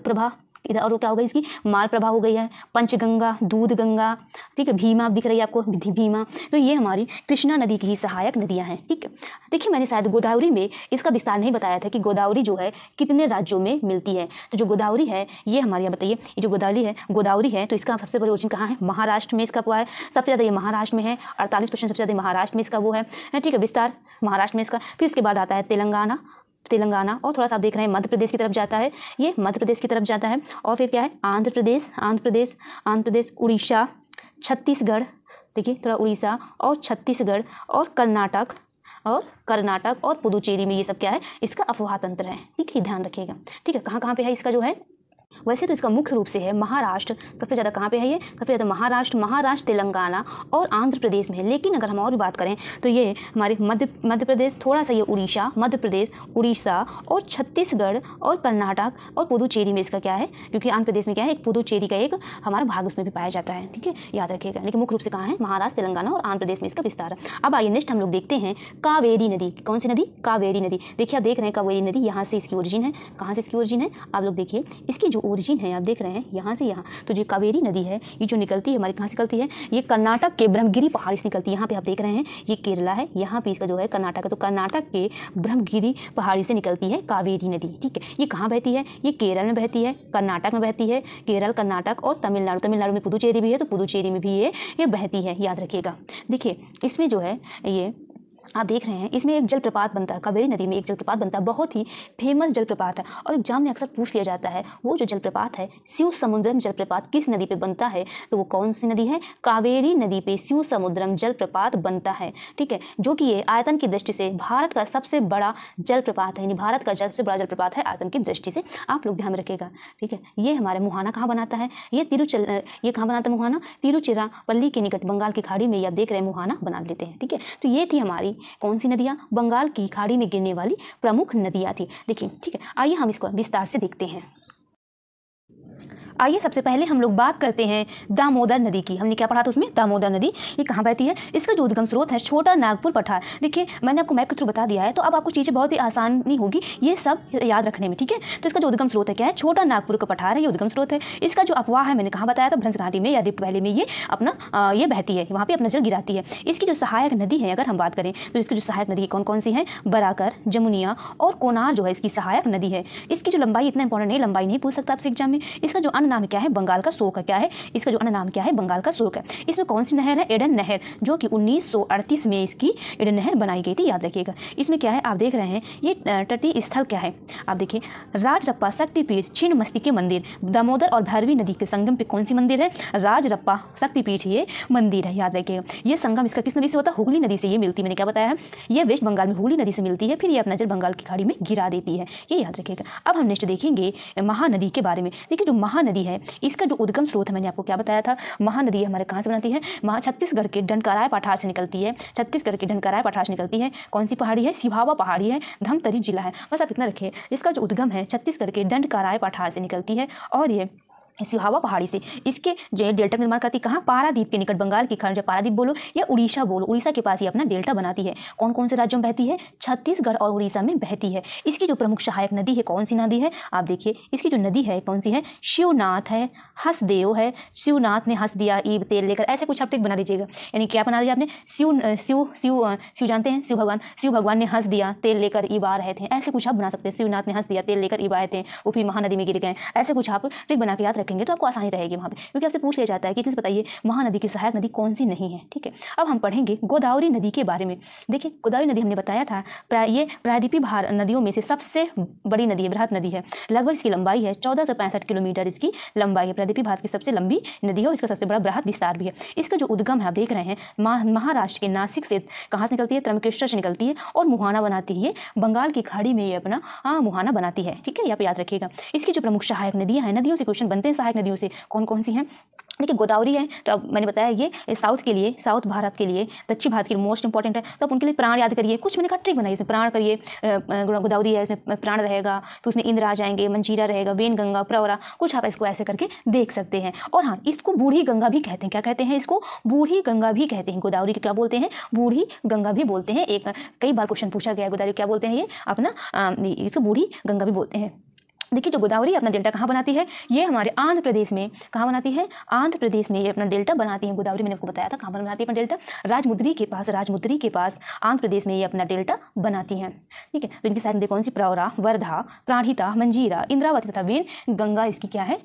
S1: इधर और क्या हो गई इसकी माल प्रभा हो गई है पंचगंगा दूध गंगा ठीक है भीमा दिख रही है आपको भीमा तो ये हमारी कृष्णा नदी की सहायक नदियाँ हैं ठीक है देखिए मैंने शायद गोदावरी में इसका विस्तार नहीं बताया था कि गोदावरी जो है कितने राज्यों में मिलती है तो जो गोदावरी है ये हमारे यहाँ बताइए ये जो गोदावरी है गोदावरी है तो इसका सबसे बड़ी ओरिजिन कहाँ है महाराष्ट्र में इसका हुआ है सबसे ज़्यादा ये महाराष्ट्र में है अड़तालीस सबसे ज़्यादा महाराष्ट्र में इसका वो है ठीक है विस्तार महाराष्ट्र में इसका फिर इसके बाद आता है तेलंगाना तेलंगाना और थोड़ा सा आप देख रहे हैं मध्य प्रदेश की तरफ जाता है ये मध्य प्रदेश की तरफ जाता है और फिर क्या है आंध्र प्रदेश आंध्र प्रदेश आंध्र प्रदेश उड़ीसा छत्तीसगढ़ देखिए थोड़ा उड़ीसा और छत्तीसगढ़ और कर्नाटक और कर्नाटक और पुदुचेरी में ये सब क्या है इसका अफवाह तंत्र है ठीक है ध्यान रखिएगा ठीक है कहाँ कहाँ पे है इसका जो है वैसे तो इसका मुख्य रूप से है महाराष्ट्र सबसे ज़्यादा कहाँ पे है ये सबसे ज़्यादा महाराष्ट्र महाराष्ट्र तेलंगाना और आंध्र प्रदेश में है लेकिन अगर हम और भी बात करें तो ये हमारे मध्य मध्य प्रदेश थोड़ा सा ये उड़ीसा मध्य प्रदेश उड़ीसा और छत्तीसगढ़ और कर्नाटक और पुदुचेरी में इसका क्या है क्योंकि आंध्र प्रदेश में क्या है एक पुदुचेरी का एक हमारा भाग उसमें भी पाया जाता है ठीक है याद रखिएगा लेकिन मुख्य रूप से कहाँ है महाराष्ट्र तेलंगाना और आंध्र प्रदेश में इसका विस्तार है अब आइए नेक्स्ट हम लोग देखते हैं कावेरी नदी कौन सी नदी कावेरी नदी देखिए आप देख रहे हैं कावेरी नदी यहाँ से इसकी ओरिजिन है कहाँ से इसकी ओरिजिन है आप लोग देखिए इसकी जो ओरिजिन है आप देख रहे हैं यहाँ से यहाँ तो जो कावेरी नदी है ये जो निकलती है हमारे कहाँ से निकलती है ये कर्नाटक के ब्रह्मगिरी पहाड़ी से निकलती है यहाँ पे आप देख रहे हैं ये केरला है यहाँ पे इसका जो है कर्नाटक है तो कर्नाटक के ब्रह्मगिरी पहाड़ी से निकलती है कावेरी नदी ठीक है ये कहाँ बहती है ये केरल में बहती है कर्नाटक में बहती है केरल कर्नाटक और तमिलनाडु तमिलनाडु में पुदुचेरी भी है तो पुदुचेरी में भी ये ये बहती है याद रखिएगा देखिए इसमें जो है ये आप देख रहे हैं इसमें एक जलप्रपात बनता है कावेरी नदी में एक जलप्रपात बनता है बहुत ही फेमस जलप्रपात है और एग्जाम में अक्सर पूछ लिया जाता है वो जो जलप्रपात है शिव समुद्रम जलप्रपात किस नदी पे बनता है तो वो कौन सी नदी है कावेरी नदी पे शिव समुद्रम जलप्रपात बनता है ठीक है जो कि ये आयतन की दृष्टि से भारत का सबसे बड़ा जलप्रपात है यानी भारत का सबसे बड़ा जलप्रपात है आयतन की दृष्टि से आप लोग ध्यान में रखेगा ठीक है ये हमारे मुहाना कहाँ बनाता है ये तिरुचल ये कहाँ बनाता है मुहाना तिरुचिरापल्ली के निकट बंगाल की खाड़ी में ये आप देख रहे हैं मुहाना बना लेते हैं ठीक है तो ये थी हमारी कौन सी नदियाँ बंगाल की खाड़ी में गिरने वाली प्रमुख नदियाँ थी देखिए ठीक है आइए हम इसको विस्तार से देखते हैं आइए सबसे पहले हम लोग बात करते हैं दामोदर नदी की हमने क्या पढ़ा था उसमें दामोदर नदी ये कहाँ बहती है इसका जो उद्गम स्रोत है छोटा नागपुर पठार देखिए मैंने आपको मैप के थ्रू बता दिया है तो अब आपको चीज़ें बहुत ही आसानी होगी ये सब याद रखने में ठीक है तो इसका जो उद्गम स्रोत है क्या है छोटा नागपुर का पठार है ये उद्गम स्रोत है इसका जो अफवाह है मैंने कहाँ बताया था भ्रंस घाटी में या रिप्ट वैली में ये अपना ये बहती है वहाँ पर अपना जल गिराती है इसकी जो सहायक नदी है अगर हम बात करें तो इसकी जो सहायक नदी कौन कौन सी है बराकर जमुनिया और कोनार जो है इसकी सहायक नदी है इसकी जो लंबाई इतना इंपॉर्टेंट नहीं लंबाई नहीं पूछ सकता आपसे एग्जाम में इसका जो अन्य नाम क्या है बंगाल का शोक क्या है इसका जो अन्य नाम क्या है बंगाल का शोक है इसमें कौन सी नहर है एडन नहर जो कि उन्नीस में इसकी एडन नहर बनाई गई थी याद रखिएगा इसमें क्या है आप देख रहे हैं ये तटीय स्थल क्या है आप देखिए राजरप्पा शक्तिपीठ छिन्न मस्ती के मंदिर दामोदर और भैरवी नदी के संगम पे कौन सी मंदिर है राजरप्पा शक्तिपीठ ये मंदिर है याद रखिएगा ये संगम इसका किस नदी से होता है हुगली नदी से ये मिलती मैंने क्या बताया है ये वेस्ट बंगाल में हुगली नदी से मिलती है फिर ये अपना जल बंगाल की खाड़ी में गिरा देती है ये याद रखिएगा अब हम नेक्स्ट देखेंगे महानदी के बारे में देखिए जो महानदी नदी है इसका जो उद्गम स्रोत है मैंने आपको क्या बताया था महानदी हमारे कहाँ से बनाती है महा छत्तीसगढ़ के डनकराय पठार से निकलती है छत्तीसगढ़ के डनकराय पठार से निकलती है कौन सी पहाड़ी है सिहावा पहाड़ी है धमतरी जिला है बस आप इतना रखिए इसका जो उद्गम है छत्तीसगढ़ के दंडकाराय पठार से निकलती है और ये सिहावा पहाड़ी से इसके जो है डेल्टा निर्माण करती है कहाँ पारादीप के निकट बंगाल की जो पारादीप बोलो या उड़ीसा बोलो उड़ीसा के पास ही अपना डेल्टा बनाती है कौन कौन से राज्यों में बहती है छत्तीसगढ़ और उड़ीसा में बहती है इसकी जो प्रमुख सहायक नदी है कौन सी नदी है आप देखिए इसकी जो नदी है कौन सी है शिवनाथ है हसदेव है शिवनाथ ने हंस दिया ईब तेल लेकर ऐसे कुछ हफ्ते बना लीजिएगा यानी क्या बना दिया आपने शिव शिव शिव शिव जानते हैं शिव भगवान शिव भगवान ने हंस दिया तेल लेकर ईब आ रहे थे ऐसे कुछ आप बना सकते हैं शिवनाथ ने हंस दिया तेल लेकर ईब आए थे वो फिर महानदी में गिर गए ऐसे कुछ आप ट्रिक बना के याद रखेंगे तो आपको आसानी रहेगी वहाँ पर क्योंकि आपसे पूछ लिया जाता है कि प्लीज़ बताइए महानदी की सहायक नदी कौन सी नहीं है ठीक है अब हम पढ़ेंगे गोदावरी नदी के बारे में देखिए गोदावरी नदी हमने बताया था प्रा, ये प्रायद्वीपी भार नदियों में से सबसे बड़ी नदी है बृहत नदी है लगभग इसकी लंबाई है चौदह सौ पैंसठ किलोमीटर इसकी लंबाई है प्रायद्वीपी भारत की सबसे लंबी नदी है इसका सबसे बड़ा बृहत विस्तार भी है इसका जो उद्गम है आप देख रहे हैं महाराष्ट्र के नासिक से कहाँ से निकलती है त्रमकेश्वर से निकलती है और मुहाना बनाती है बंगाल की खाड़ी में ये अपना हाँ, मुहाना बनाती है ठीक है यहाँ पर याद रखिएगा इसकी जो प्रमुख सहायक नदियाँ हैं नदियों से क्वेश्चन बनते हैं सहायक नदियों से कौन कौन सी हैं देखिए गोदावरी है तो अब मैंने बताया ये साउथ के लिए साउथ भारत के लिए दक्षिण भारत के लिए मोस्ट इंपॉर्टेंट है तो आप उनके लिए प्राण याद करिए कुछ मैंने कहा ट्रिक बनाइए इसमें प्राण करिए गोदावरी है इसमें प्राण रहेगा फिर उसमें इंद्र आ जाएंगे मंजीरा रहेगा वेन गंगा प्रवरा कुछ आप इसको ऐसे करके देख सकते हैं और हाँ इसको बूढ़ी गंगा भी कहते हैं क्या कहते हैं इसको बूढ़ी गंगा भी कहते हैं गोदावरी क्या बोलते हैं बूढ़ी गंगा भी बोलते हैं एक कई बार क्वेश्चन पूछा गया गोदावरी क्या बोलते हैं ये अपना इसको बूढ़ी गंगा भी बोलते हैं देखिए जो गोदावरी अपना डेल्टा कहाँ बनाती है ये हमारे आंध्र प्रदेश में कहाँ बनाती है आंध्र प्रदेश में ये अपना डेल्टा बनाती है गोदावरी मैंने आपको बताया था कहाँ पर बनाती है अपना डेल्टा राजमुद्री के पास राजमुद्री के पास आंध्र प्रदेश में ये अपना डेल्टा बनाती है ठीक है तो इनकी साइड में कौन सी प्रौरा वर्धा प्राणिता मंजीरा इंद्रावती तथा वेन गंगा इसकी क्या है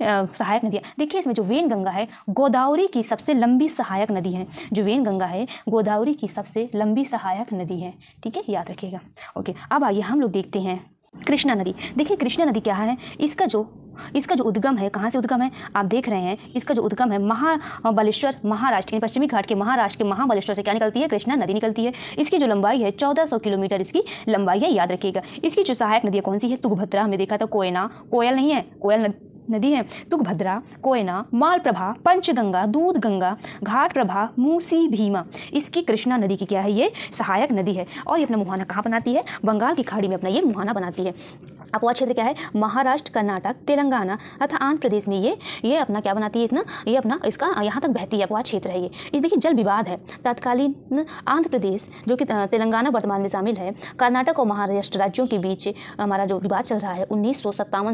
S1: सहायक नदियाँ देखिए इसमें जो वेन गंगा है गोदावरी की सबसे लंबी सहायक नदी है जो वेन गंगा है गोदावरी की सबसे लंबी सहायक नदी है ठीक है याद रखिएगा ओके अब आइए हम लोग देखते हैं कृष्णा नदी देखिए कृष्णा नदी क्या है इसका जो इसका जो उद्गम है कहाँ से उद्गम है आप देख रहे हैं इसका जो उद्गम है महाबलेश्वर महाराष्ट्र के पश्चिमी घाट के महाराष्ट्र के महाबलेश्वर से क्या निकलती है कृष्णा नदी निकलती है इसकी जो लंबाई है 1400 किलोमीटर इसकी लंबाई है याद रखिएगा इसकी जो सहायक नदियाँ कौन सी है तुगभद्रा हमने देखा था कोयना कोयल नहीं है कोयल नदी नदी हैं तुगभद्रा कोयना मालप्रभा पंचगंगा गंगा घाट प्रभा मूसी भीमा इसकी कृष्णा नदी की क्या है ये सहायक नदी है और ये अपना मुहाना कहाँ बनाती है बंगाल की खाड़ी में अपना ये मुहाना बनाती है आपको क्षेत्र क्या है महाराष्ट्र कर्नाटक तेलंगाना तथा आंध्र प्रदेश में ये ये अपना क्या बनाती है इतना ये अपना इसका यहाँ तक बहती है अपवाह क्षेत्र है ये इस देखिए जल विवाद है तत्कालीन आंध्र प्रदेश जो कि तेलंगाना वर्तमान में शामिल है कर्नाटक और महाराष्ट्र राज्यों के बीच हमारा जो विवाद चल रहा है उन्नीस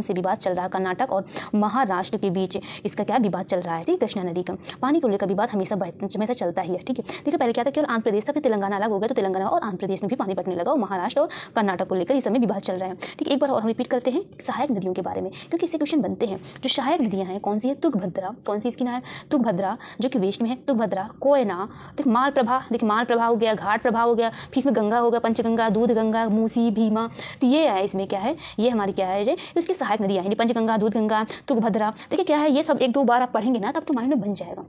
S1: से विवाद चल रहा है कर्नाटक और महाराष्ट्र के बीच इसका क्या विवाद चल रहा है ठीक कृष्णा नदी का पानी को लेकर विवाद हमेशा हमेशा चलता ही है ठीक है देखिए पहले क्या था केवल आंध्र प्रदेश था फिर तेलंगाना अलग हो गया तो तेलंगाना और आंध्र प्रदेश में भी पानी बटने लगा और महाराष्ट्र और कर्नाटक को लेकर इस समय विवाद चल रहा है ठीक एक बार और रिपीट करते हैं सहायक नदियों के बारे में क्योंकि इससे क्वेश्चन बनते हैं जो सहायक नदियाँ हैं कौन सी है तुगभद्रा कौन सी इसकी ना है तुगभद्रा जो कि वेस्ट में है तुगभद्रा कोयना देख माल प्रभा देख माल प्रभा हो गया घाट प्रभा हो गया फिर इसमें गंगा हो गया पंचगंगा दूध गंगा मूसी भीमा तो ये है इसमें क्या है ये हमारी क्या है इसकी सहायक नदियाँ हैं पंचगंगा दूध गंगा तुगभद्रा देखिए क्या है ये सब एक दो बार आप पढ़ेंगे ना तब तो माइंड में बन जाएगा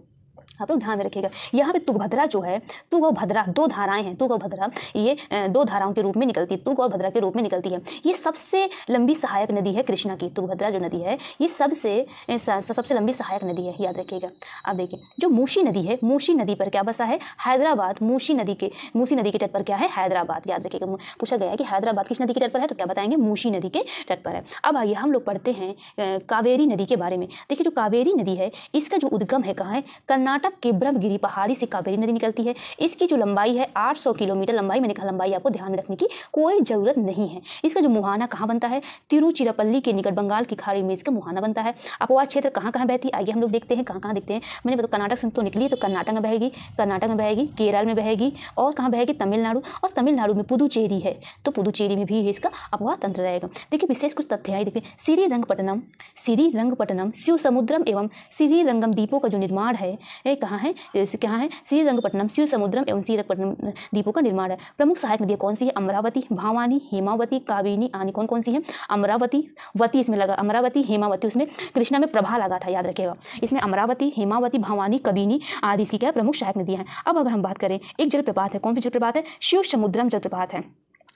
S1: आप लोग ध्यान में रखिएगा यहाँ पे तुगभद्रा जो है तुग और भद्रा दो धाराएं हैं तुग और भद्रा ये दो धाराओं के रूप में निकलती है तुग और भद्रा के रूप में निकलती है ये सबसे लंबी सहायक नदी है कृष्णा की तुगभद्रा जो नदी है ये सबसे सबसे लंबी सहायक नदी है याद रखिएगा अब देखिए जो मूसी नदी है मूसी नदी पर क्या बसा है हैदराबाद मूसी नदी के मूसी नदी के तट पर क्या है हैदराबाद याद रखिएगा पूछा गया कि हैदराबाद किस नदी के तट पर है तो क्या बताएंगे मूसी नदी के तट पर है अब आइए हम लोग पढ़ते हैं कावेरी नदी के बारे में देखिए जो कावेरी नदी है इसका जो उद्गम है कहाँ है कर्नाटक कर्नाटक के ब्रह्मगिरी पहाड़ी से कावेरी नदी निकलती है इसकी जो लंबाई है 800 किलोमीटर लंबाई मैंने कहा लंबाई आपको ध्यान में रखने की कोई ज़रूरत नहीं है इसका जो मुहाना कहाँ बनता है तिरुचिरापल्ली के निकट बंगाल की खाड़ी में इसका मुहाना बनता है अपवाद क्षेत्र कहाँ कहाँ बहती आइए हम लोग देखते हैं कहाँ कहाँ देखते हैं मैंने बताया कर्नाटक से तो निकली तो कर्नाटक में बहेगी कर्नाटक में बहेगी केरल में बहेगी और कहाँ बहेगी तमिलनाडु और तमिलनाडु में पुदुचेरी है तो पुदुचेरी में भी इसका अपवाद तंत्र रहेगा देखिए विशेष कुछ तथ्य आए देखिए श्रीरंगपटनम श्रीरंगपटनम शिव समुद्रम एवं श्रीरंगम द्वीपों का जो निर्माण है कहाँ है कहाँ है श्रीरंगपट्टनम शिव समुद्रम एवं श्रीरंगपट्टनम दीपों का निर्माण है प्रमुख सहायक नदियाँ कौन सी है अमरावती भावानी हेमावती काबिनी आनी कौन कौन सी है अमरावती वती इसमें लगा अमरावती हेमावती उसमें कृष्णा में प्रभा लगा था याद रखेगा इसमें अमरावती हेमावती भावानी कबीनी आदि इसकी क्या प्रमुख सहायक नदियाँ हैं अब अगर हम बात करें एक जलप्रपात है कौन सी जलप्रपात है शिव समुद्रम जलप्रपात है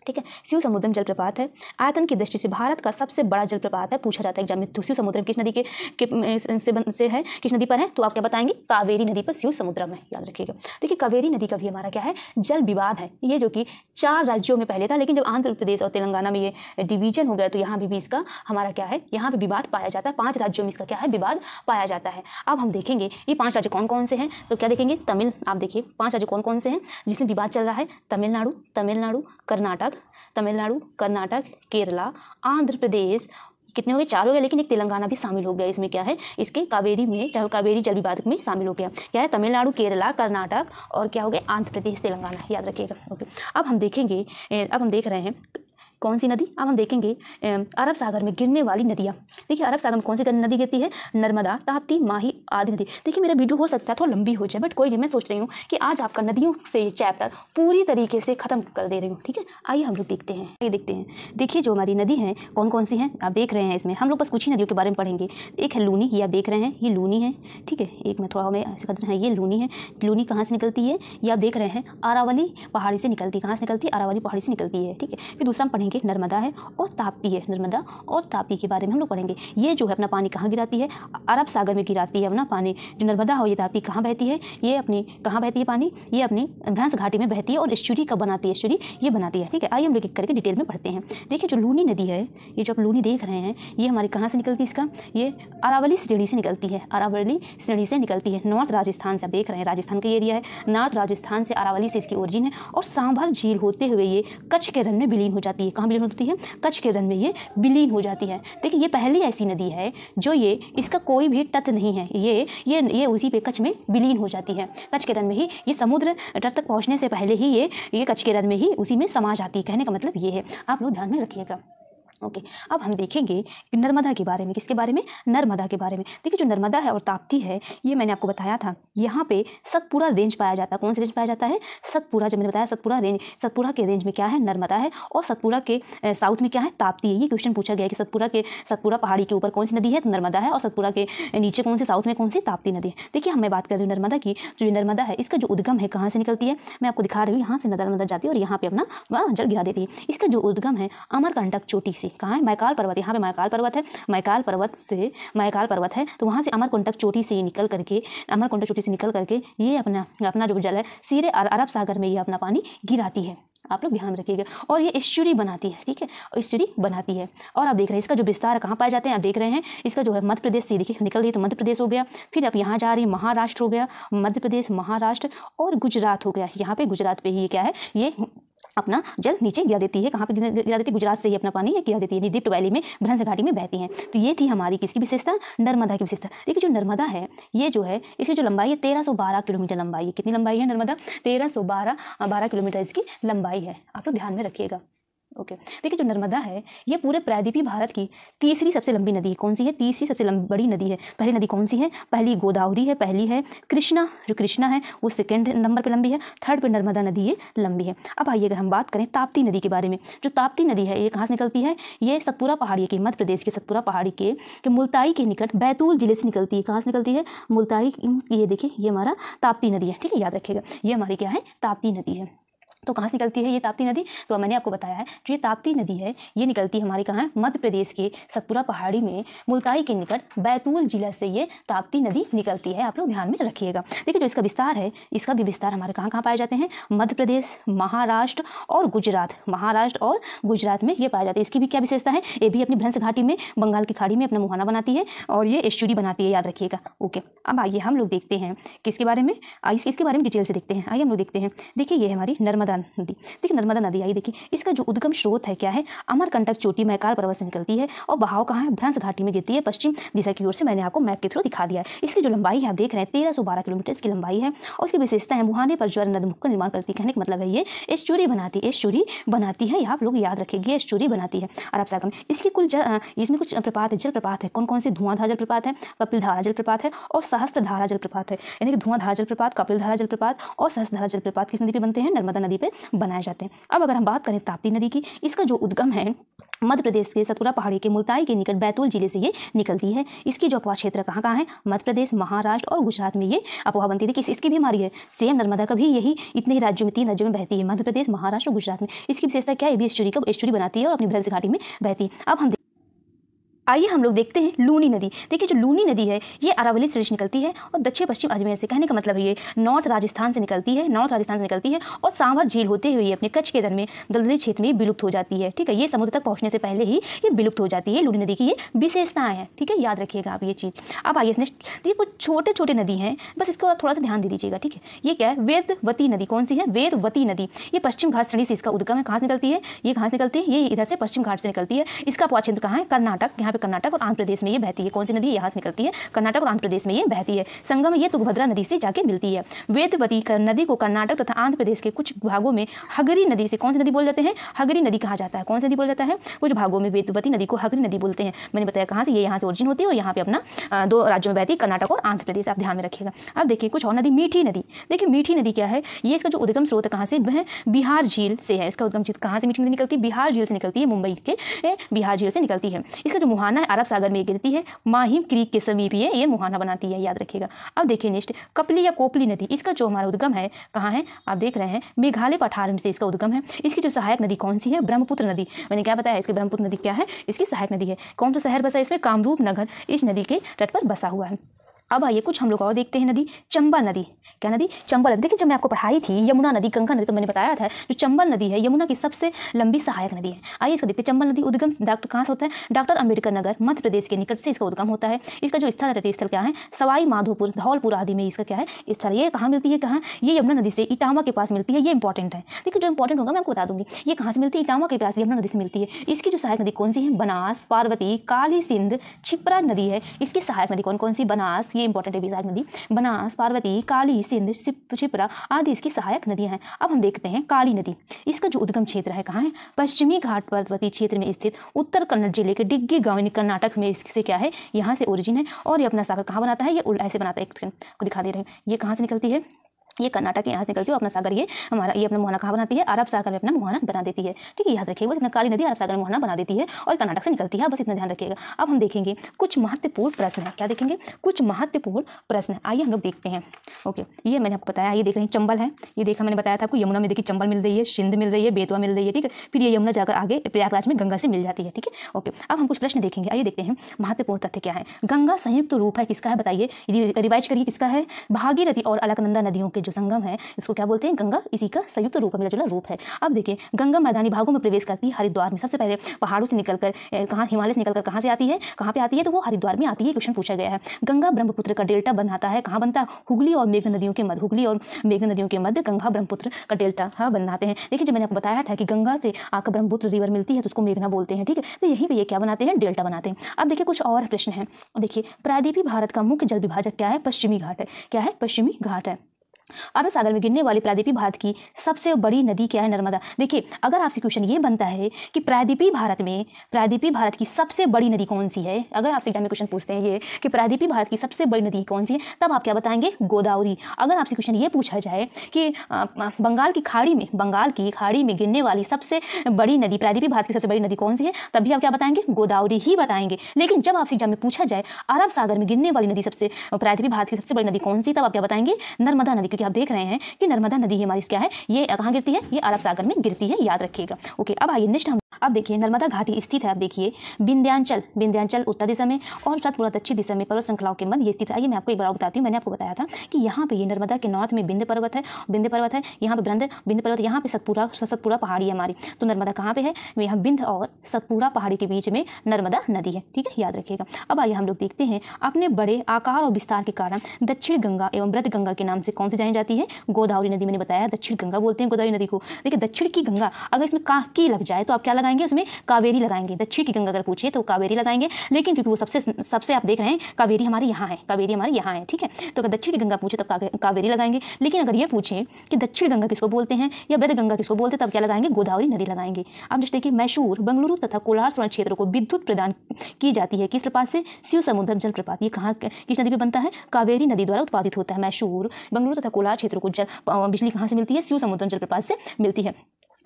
S1: ठीक है शिव समुद्रम जलप्रपात है आयतन की दृष्टि से भारत का सबसे बड़ा जलप्रपात है पूछा जाता है एग्जाम में तो शिव समुद्रम किस नदी के, के से, से है किस नदी पर है तो आप क्या बताएंगे कावेरी नदी पर शिव समुद्रम है याद रखिएगा देखिए कावेरी नदी का भी हमारा क्या है जल विवाद है ये जो कि चार राज्यों में पहले था लेकिन जब आंध्र प्रदेश और तेलंगाना में ये डिवीजन हो गया तो यहाँ भी, भी इसका हमारा क्या है यहाँ पर विवाद पाया जाता है पाँच राज्यों में इसका क्या है विवाद पाया जाता है अब हम देखेंगे ये पाँच राज्य कौन कौन से हैं तो क्या देखेंगे तमिल आप देखिए पाँच राज्य कौन कौन से हैं जिसमें विवाद चल रहा है तमिलनाडु तमिलनाडु कर्नाटक तमिलनाडु कर्नाटक केरला आंध्र प्रदेश कितने हो गए चार हो गए लेकिन एक तेलंगाना भी शामिल हो गया इसमें क्या है इसके कावेरी में चाहे कावेरी जल विवादक में शामिल हो गया क्या है तमिलनाडु केरला कर्नाटक और क्या हो गया आंध्र प्रदेश तेलंगाना याद रखिएगा ओके अब हम देखेंगे अब हम देख रहे हैं कौन सी नदी अब हम देखेंगे अरब सागर में गिरने वाली नदियाँ देखिए अरब सागर में कौन सी नदी गिरती है नर्मदा ताप्ती माही आदि नदी देखिए मेरा वीडियो हो सकता है थोड़ा लंबी हो जाए बट कोई नहीं मैं सोच रही हूँ कि आज आपका नदियों से ये चैप्टर पूरी तरीके से ख़त्म कर दे रही हूँ ठीक है आइए हम लोग देखते हैं ये देखते हैं देखिए जो हमारी नदी है कौन कौन सी है आप देख रहे हैं इसमें हम लोग बस कुछ ही नदियों के बारे में पढ़ेंगे एक है लूनी ये आप देख रहे हैं ये लूनी है ठीक है एक मैं थोड़ा हमें है ये लूनी है लूनी कहाँ से निकलती है ये आप देख रहे हैं आरावली पहाड़ी से निकलती है कहाँ से निकलती है आरावली पहाड़ी से निकलती है ठीक है फिर दूसरा हम पढ़ेंगे पढ़ेंगे नर्मदा है और ताप्ती है नर्मदा और ताप्ती के बारे में हम लोग पढ़ेंगे ये जो है अपना पानी कहाँ गिराती है अरब सागर में गिराती है अपना पानी जो नर्मदा हो ये ताप्ती कहाँ बहती है ये अपनी कहाँ बहती है पानी ये अपनी भैंस घाटी में बहती है और स्टूरी कब बनाती है स्टूरी ये बनाती है ठीक है आइए हम लोग करके डिटेल में पढ़ते हैं देखिए जो लूनी नदी है ये जो आप लूनी देख रहे हैं ये हमारे कहाँ से निकलती है इसका ये अरावली श्रेणी से निकलती है अरावली श्रेणी से निकलती है नॉर्थ राजस्थान से आप देख रहे हैं राजस्थान का एरिया है नॉर्थ राजस्थान से अरावली से इसकी ओरिजिन है और सांभर झील होते हुए ये कच्छ के रन में विलीन हो जाती है कहाँ विलीन होती है कच्छ के रन में ये विलीन हो जाती है देखिए ये पहली ऐसी नदी है जो ये इसका कोई भी तट नहीं है ये ये ये उसी पे कच्छ में विलीन हो जाती है कच्छ के रन में ही ये समुद्र तट तक पहुँचने से पहले ही ये ये कच्छ के रन में ही उसी में समा जाती है कहने का मतलब ये है आप लोग ध्यान में रखिएगा ओके अब हम देखेंगे कि नर्मदा के बारे में किसके बारे में नर्मदा के बारे में देखिए जो नर्मदा है और ताप्ती है ये मैंने आपको बताया था यहाँ पे सतपुरा रेंज पाया जाता है कौन सा रेंज पाया जाता है सतपुरा जब मैंने बताया सतपुरा रेंज सतपुरा के रेंज में क्या है नर्मदा है और सतपुरा के साउथ में क्या है ताप्ती है ये क्वेश्चन पूछा गया कि सतपुरा के सतपुरा पहाड़ी के ऊपर कौन सी नदी है तो नर्मदा है और सतपुरा के नीचे कौन से साउथ में कौन सी ताप्ती नदी है देखिए हम मैं बात कर रही हूँ नर्मदा की जो नर्मदा है इसका जो उद्गम है कहाँ से निकलती है मैं आपको दिखा रही हूँ यहाँ से नर्मदा जाती है और यहाँ पर अपना जल गिरा देती है इसका जो उद्गम है अमरकंटक चोटी से सी कहाँ है मैकाल पर्वत यहाँ पे मैकाल पर्वत है मैकाल पर्वत से मैकाल पर्वत है तो वहाँ से अमरकुंटक चोटी से निकल करके अमरकुंटक चोटी से निकल करके ये अपना अपना जो जल है सीरे अरब सागर में ये अपना पानी गिराती है आप लोग ध्यान रखिएगा और ये एस्चुरी बनाती है ठीक है एस्चुरी बनाती है और आप देख रहे हैं इसका जो विस्तार कहाँ पाए जाते हैं आप देख रहे हैं इसका जो है मध्य प्रदेश से देखिए निकल रही तो मध्य प्रदेश हो गया फिर आप यहाँ जा रही महाराष्ट्र हो गया मध्य प्रदेश महाराष्ट्र और गुजरात हो गया यहाँ पे गुजरात पे ही ये क्या है ये अपना जल नीचे गिरा देती है कहाँ पे गिरा देती है गुजरात से ही अपना पानी गिरा देती है डिप्ट वैली में भ्रंस घाटी में बहती हैं तो ये थी हमारी किसकी विशेषता नर्मदा की विशेषता देखिए जो नर्मदा है ये जो है इसकी जो लंबाई है तेरह सौ बारह किलोमीटर लंबाई है कितनी लंबाई है नर्मदा तेरह सौ बारह बारह किलोमीटर इसकी लंबाई है आप लोग ध्यान में रखिएगा ओके देखिए जो नर्मदा है ये पूरे प्रायद्वीपी भारत की तीसरी सबसे लंबी नदी है कौन सी है तीसरी सबसे लंबी बड़ी नदी है पहली नदी कौन सी है पहली गोदावरी है पहली है कृष्णा जो कृष्णा है वो सेकेंड नंबर पर लंबी है थर्ड पर नर्मदा नदी ये लंबी है अब आइए अगर हम बात करें ताप्ती नदी के बारे में जो ताप्ती नदी है ये कहाँ से निकलती है ये सतपुरा पहाड़ी की मध्य प्रदेश के सतपुरा पहाड़ी के, के मुल्ताई के निकट बैतूल जिले से निकलती है कहाँ से निकलती है मुल्ताई ये देखिए ये हमारा ताप्ती नदी है ठीक है याद रखिएगा ये हमारी क्या है ताप्ती नदी है तो कहाँ से निकलती है ये ताप्ती नदी तो मैंने आपको बताया है जो ये ताप्ती नदी है ये निकलती है हमारे कहाँ मध्य प्रदेश के सतपुरा पहाड़ी में मुल्ताई के निकट बैतूल जिला से ये ताप्ती नदी निकलती है आप लोग ध्यान में रखिएगा देखिए जो इसका विस्तार है इसका भी विस्तार हमारे कहाँ कहाँ पाए जाते हैं मध्य प्रदेश महाराष्ट्र और गुजरात महाराष्ट्र और गुजरात में ये पाए जाते हैं इसकी भी क्या विशेषता है ये भी अपनी भ्रंस घाटी में बंगाल की खाड़ी में अपना मुहाना बनाती है और ये एस्चुरी बनाती है याद रखिएगा ओके अब आइए हम लोग देखते हैं किसके बारे में इसके बारे में डिटेल से देखते हैं आइए हम लोग देखते हैं देखिए ये हमारी नर्मदा नर्मदा नदी देखिए नर्मदा नदी आई देखिए इसका जो उद्गम स्रोत है क्या है अमरकंटक चोटी महकाल पर्वत से निकलती है और बहाव कहाँ है भ्रंश घाटी में गिरती है पश्चिम दिशा की ओर से मैंने आपको मैप के थ्रू दिखा दिया है इसकी जो लंबाई है आप देख रहे हैं तेरह सौ बारह किलोमीटर इसकी लंबाई है और इसकी विशेषता है मुहाने पर ज्वर नदमुख का निर्माण करती कहने का मतलब है ये एस्चूरी बनाती है एस्चूरी बनाती है आप लोग याद रखेंगे एस्चूरी बनाती है और आप सागर इसकी कुल इसमें कुछ प्रपात है जलप्रपात है कौन कौन से धुआंधार जलप्रपात है कपिलधारा जलप्रपात है और सहस्त्रधारा जलप्रपात है यानी कि धुआंधार जलप्रपात कपिलधारा जलप्रपात और सहस्त्रधारा जलप्रपात किस नदी पर बनते हैं नर्मदा नदी पे बनाए जाते हैं अब अगर हम बात करें ताप्ती नदी की इसका जो उद्गम है मध्य प्रदेश के सतपुरा पहाड़ी के मुल्ताई के निकट बैतूल जिले से ये निकलती है इसकी जो अपवाह क्षेत्र कहाँ कहाँ है मध्य प्रदेश महाराष्ट्र और गुजरात में ये अपवाह बनती थी कि इसकी भी हमारी है सेम नर्मदा का भी यही इतने ही राज्यों में तीन राज्यों में बहती है मध्य प्रदेश महाराष्ट्र और गुजरात में इसकी विशेषता क्या है ये भी एश्चुरी का एश्चुरी बनाती है और अपनी भ्रंश घाटी में बहती है अब हम आइए हम लोग देखते हैं लूनी नदी देखिए जो लूनी नदी है ये अरावली से निकलती है और दक्षिण पश्चिम अजमेर से कहने का मतलब ये नॉर्थ राजस्थान से निकलती है नॉर्थ राजस्थान से निकलती है और सांवर झील होते हुए अपने कच्छ के रन में दलदली क्षेत्र में विलुप्त हो जाती है ठीक है ये समुद्र तक पहुंचने से पहले ही ये विलुप्त हो जाती है लूनी नदी की ये विशेषताएँ हैं ठीक है याद रखिएगा आप ये चीज़ अब आइए नेक्स्ट देखिए कुछ छोटे छोटे नदी हैं बस इसको थोड़ा सा ध्यान दे दीजिएगा ठीक है ये क्या है वेदवती नदी कौन सी है वेदवती नदी ये पश्चिम घाट श्रेणी से इसका उद्गम है कहाँ से निकलती है ये कहाँ से निकलती है ये इधर से पश्चिम घाट से निकलती है इसका अपवाद कहाँ है कर्नाटक यहाँ पे कर्नाटक और आंध्र प्रदेश में ये बहती है कौन सी नदी यहाँ से निकलती है कर्नाटक और आंध्र प्रदेश में ये बहती है संगम ये तुगभद्रा नदी से जाके मिलती है वेदवती नदी को कर्नाटक तथा आंध्र प्रदेश के कुछ भागों में हगरी नदी से कौन सी नदी बोल जाते हैं हगरी नदी कहा जाता है कौन सी नदी बोल जाता है कुछ भागों में वेदवती नदी को हगरी नदी बोलते हैं मैंने बताया कहाँ से ये यहाँ से ओरिजिन होती है और यहाँ पे अपना दो राज्यों में बहती है कर्नाटक और आंध्र प्रदेश आप ध्यान में रखिएगा अब देखिए कुछ और नदी मीठी नदी देखिए मीठी नदी क्या है ये इसका जो उद्गम स्रोत कहाँ से वह बिहार झील से है इसका उद्गम कहाँ से मीठी नदी निकलती है बिहार झील से निकलती है मुंबई के बिहार झील से निकलती है इसका जो मुहा मुहाना अरब सागर में गिरती है माहिम क्रीक के समीप ये ये मुहाना बनाती है याद रखिएगा अब देखिए नेक्स्ट कपली या कोपली नदी इसका जो हमारा उद्गम है कहाँ है आप देख रहे हैं मेघालय पठार में से इसका उद्गम है इसकी जो सहायक नदी कौन सी है ब्रह्मपुत्र नदी मैंने क्या बताया इसकी ब्रह्मपुत्र नदी क्या है इसकी सहायक नदी है कौन सा शहर बसा है इसमें कामरूप नगर इस नदी के तट पर बसा हुआ है अब आइए कुछ हम लोग और देखते हैं नदी चंबल नदी क्या नदी चंबल नदी देखिए जब मैं आपको पढ़ाई थी यमुना नदी गंगा नदी तो मैंने बताया था जो चंबल नदी है यमुना की सबसे लंबी सहायक नदी है आइए इसका देखते हैं चंबल नदी उद्गम डॉक्टर कहाँ से होता है डॉक्टर अम्बेडकर नगर मध्य प्रदेश के निकट से इसका उद्गम होता है इसका जो स्थल है स्थल क्या है सवाई माधोपुर धौलपुर आदि में इसका क्या है स्थल ये कहाँ मिलती है कहाँ ये यमुना नदी से इटावा के पास मिलती है ये इंपॉर्टेंट है देखिए जो इंपॉर्टेंट होगा मैं आपको बता दूंगी ये कहाँ से मिलती है इटावा के पास यमुना नदी से मिलती है इसकी जो सहायक नदी कौन सी है बनास पार्वती काली सिंध छिपरा नदी है इसकी सहायक नदी कौन कौन सी बनास ये इंपॉर्टेंट है विशाख नदी बनास पार्वती काली सिंध क्षिप्रा आदि इसकी सहायक नदियाँ हैं अब हम देखते हैं काली नदी इसका जो उद्गम क्षेत्र है कहाँ है पश्चिमी घाट पर्वती क्षेत्र में स्थित उत्तर कन्नड़ जिले के डिग्गी गाँव यानी कर्नाटक में इससे क्या है यहाँ से ओरिजिन है और ये अपना सागर कहाँ बनाता है ये ऐसे बनाता है एक दिखा दे रहे हैं ये कहाँ से निकलती है ये कर्नाटक यहाँ से निकलती है अपना सागर ये हमारा ये अपना मोहना कहाँ बनाती है अरब सागर में अपना मोहना बना देती है ठीक है याद बस इतना काली नदी अरब सागर में मोहना बना देती है और कर्नाटक से निकलती है बस इतना ध्यान रखिएगा अब हम देखेंगे कुछ महत्वपूर्ण प्रश्न है क्या देखेंगे कुछ महत्वपूर्ण प्रश्न आइए हम लोग देखते हैं ओके ये मैंने आपको बताया ये देख रहे चंबल है ये देखा मैंने बताया था आपको यमुना में देखिए चंबल मिल रही है सिंध मिल रही है बेतवा मिल रही है ठीक है फिर ये यमुना जाकर आगे प्रयागराज में गंगा से मिल जाती है ठीक है ओके अब हम कुछ प्रश्न देखेंगे आइए देखते हैं महत्वपूर्ण तथ्य क्या है गंगा संयुक्त रूप है किसका है बताइए रिवाइज करिए किसका है भागीरथी और अलकनंदा नदियों के जो संगम है इसको क्या बोलते हैं गंगा इसी का संयुक्त रूप है मिला जुला रूप है अब देखिए गंगा मैदानी भागों में प्रवेश करती है हरिद्वार में सबसे पहले पहाड़ों से निकलकर कहाँ हिमालय से निकलकर कहाँ से आती है कहाँ पर आती है तो वो हरिद्वार में आती है क्वेश्चन पूछा गया है गंगा ब्रह्मपुत्र का डेल्टा बनाता है कहाँ बनता है हुगली और मेघ नदियों के मध्य हुगली और मेघ नदियों के मध्य गंगा ब्रह्मपुत्र का डेल्टा हाँ बनाते हैं देखिए जब मैंने आपको बताया था कि गंगा से आकर ब्रह्मपुत्र रिवर मिलती है तो उसको मेघना बोलते हैं ठीक है तो यहीं पर ये क्या बनाते हैं डेल्टा बनाते हैं अब देखिए कुछ और प्रश्न है देखिए प्रायदीपी भारत का मुख्य जल विभाजक क्या है पश्चिमी घाट है क्या है पश्चिमी घाट है अरब सागर में गिरने वाली प्रायद्वीपी भारत की सबसे बड़ी नदी क्या है नर्मदा देखिए अगर आपसे क्वेश्चन ये बनता है कि प्रायद्वीपी भारत में प्रायद्वीपी भारत की सबसे बड़ी नदी कौन सी है अगर आपसे एग्जाम में क्वेश्चन पूछते हैं ये कि प्रायद्वीपी भारत की सबसे बड़ी नदी कौन सी है तब आप क्या बताएंगे गोदावरी अगर आपसे क्वेश्चन ये पूछा जाए कि बंगाल की खाड़ी में बंगाल की खाड़ी में गिरने वाली सबसे बड़ी नदी प्रायद्वीपी भारत की सबसे बड़ी नदी कौन सी है तब भी आप क्या बताएंगे गोदावरी ही बताएंगे लेकिन जब आपसे एग्जाम में पूछा जाए अरब सागर में गिरने वाली नदी सबसे प्रायद्वीपी भारत की सबसे बड़ी नदी कौन सी तब आप क्या बताएंगे नर्मदा नदी क्योंकि आप देख रहे हैं कि नर्मदा नदी हमारी क्या है ये कहाँ गिरती है ये अरब सागर में गिरती है याद रखिएगा ओके अब आइए नेक्स्ट हम अब देखिए नर्मदा घाटी स्थित है अब देखिए विंध्यांचल विंध्यांचल उत्तर दिशा में और सतपुरा दक्षिण दिशा में पर्वत श्रृंखलाओं के मध्य ये स्थित है आइए मैं आपको एक बार बताती हूँ मैंने आपको बताया था कि यहाँ पे ये नर्मदा के नॉर्थ में बिंद पर्वत है बिंद पर्वत है यहाँ पे ब्रंद बिंद पर्वत यहाँ पे सतपुरा सतपुरा पहाड़ी है हमारी तो नर्मदा कहाँ पे है यहाँ बिंद और सतपुरा पहाड़ी के बीच में नर्मदा नदी है ठीक है याद रखिएगा अब आइए हम लोग देखते हैं अपने बड़े आकार और विस्तार के कारण दक्षिण गंगा एवं व्रत गंगा के नाम से कौन सी जानी जाती है गोदावरी नदी मैंने बताया दक्षिण गंगा बोलते हैं गोदावरी नदी को देखिए दक्षिण की गंगा अगर इसमें का लग जाए तो आप क्या लगाएंगे लगाएंगे उसमें कावेरी लगाएंगे दक्षिण की गंगा अगर पूछे तो कावेरी लगाएंगे लेकिन क्योंकि वो सबसे सबसे आप देख रहे हैं कावेरी हमारे यहाँ है कावेरी हमारे यहाँ है ठीक है तो अगर दक्षिण की गंगा पूछे तो कावेरी लगाएंगे लेकिन अगर ये पूछें कि दक्षिण गंगा किसको बोलते हैं या वैध गंगा किसको बोलते हैं तब क्या लगाएंगे गोदावरी नदी लगाएंगे अब जैसे देखिए मैशूर बंगलुरु तथा कोलार स्वर्ण क्षेत्र को विद्युत प्रदान की जाती है किस प्रपात से शिव समुद्रम जलप्रपात ये कहाँ किस नदी पर बनता है कावेरी नदी द्वारा उत्पादित होता है मैशूर बंगलुरु तथा कोलार क्षेत्र को जल बिजली कहाँ से मिलती है शिव समुद्रम जलप्रपात से मिलती है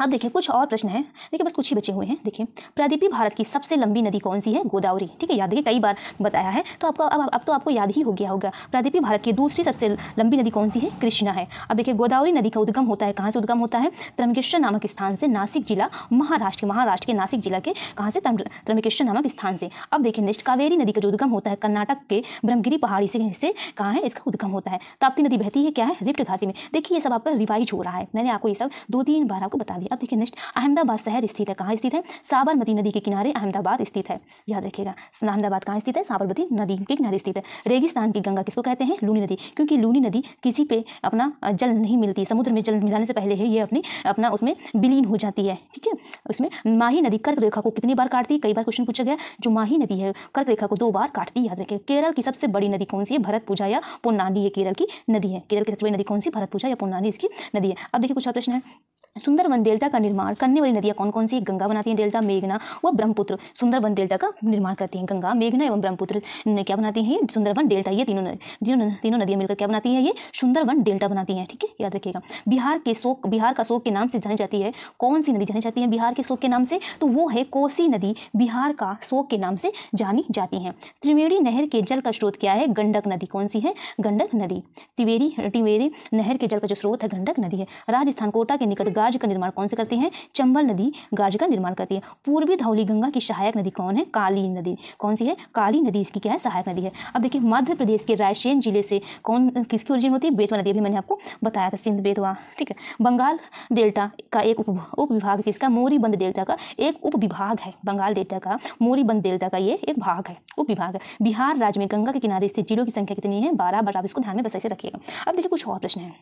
S1: अब देखिए कुछ और प्रश्न है देखिए बस कुछ ही बचे हुए हैं देखिए प्रदीपी भारत की सबसे लंबी नदी कौन सी है गोदावरी ठीक है याद देखिए कई बार बताया है तो आपको अब अब तो आपको याद ही हो गया होगा प्रदीपी भारत की दूसरी सबसे लंबी नदी कौन सी है कृष्णा है अब देखिए गोदावरी नदी का उद्गम होता है कहाँ से उद्गम होता है त्रमकेश्वर नामक स्थान से नासिक जिला महाराष्ट्र महाराष्ट्र के नासिक जिला के कहाँ से त्रमकेश्वर नामक स्थान से अब देखिए नेक्स्ट कावेरी नदी का जो उद्गम होता है कर्नाटक के ब्रह्मगिरी पहाड़ी से, कहाँ है इसका उद्गम होता है ताप्ती नदी बहती है क्या है रिप्ट घाटी में देखिए ये सब आपका रिवाइज हो रहा है मैंने आपको ये सब दो तीन बार आपको बता दिया अब देखिए नेक्स्ट अहमदाबाद शहर स्थित है कहाँ स्थित है साबरमती नदी के किनारे अहमदाबाद स्थित है याद रखिएगा अहमदाबाद कहाँ स्थित है साबरमती नदी के किनारे स्थित है रेगिस्तान की गंगा किसको कहते हैं लूनी नदी क्योंकि लूनी नदी किसी पे अपना जल नहीं मिलती समुद्र में जल मिलाने से पहले ही ये अपनी अपना उसमें विलीन हो जाती है ठीक है उसमें माही नदी कर्क रेखा को कितनी बार काटती है कई बार क्वेश्चन पूछा गया जो माही नदी है कर्क रेखा को दो बार काटती याद रखिए केरल की सबसे बड़ी नदी कौन सी है भरत पूजा या पोन्नानी ये केरल की नदी है केरल की सबसे बड़ी नदी कौन सी भरत पूजा या पोन्नानी इसकी नदी है अब देखिए कुछ और प्रश्न है सुंदरवन डेल्टा का निर्माण करने वाली नदियाँ कौन कौन सी गंगा बनाती हैं डेल्टा मेघना व ब्रह्मपुत्र सुंदरवन डेल्टा का निर्माण करती हैं गंगा मेघना एवं ब्रह्मपुत्र क्या बनाती हैं सुंदरवन डेल्टा ये तीनों तीनों तीनों नदियाँ मिलकर क्या बनाती हैं ये सुंदरवन डेल्टा बनाती हैं ठीक है याद रखिएगा बिहार के शोक बिहार का शोक के नाम से जानी जाती है कौन सी नदी जानी जाती है बिहार के शोक के नाम से तो वो है कोसी नदी बिहार का शोक के नाम से जानी जाती है त्रिवेणी नहर के जल का स्रोत क्या है गंडक नदी कौन सी है गंडक नदी त्रिवेणी त्रिवेणी नहर के जल का जो स्रोत है गंडक नदी है राजस्थान कोटा के निकट गाड़ गाज का निर्माण कौन से करते हैं चंबल नदी गाज का निर्माण करती है पूर्वी धौली गंगा की सहायक नदी कौन है काली नदी कौन सी है काली नदी इसकी क्या है सहायक नदी है अब देखिए मध्य प्रदेश के रायसेन जिले से कौन किसकी ओरिजिन होती है बेतवा नदी अभी मैंने आपको बताया था सिंध बेतवा ठीक है बंगाल डेल्टा का एक उप विभाग किसका मोरीबंद डेल्टा का एक उप विभाग है बंगाल डेल्टा का मोरीबंद डेल्टा का ये एक भाग है उप विभाग है बिहार राज्य में गंगा के किनारे स्थित जिलों की संख्या कितनी है बारह बार आप इसको ध्यान में बस ऐसे रखिएगा अब देखिए कुछ और प्रश्न है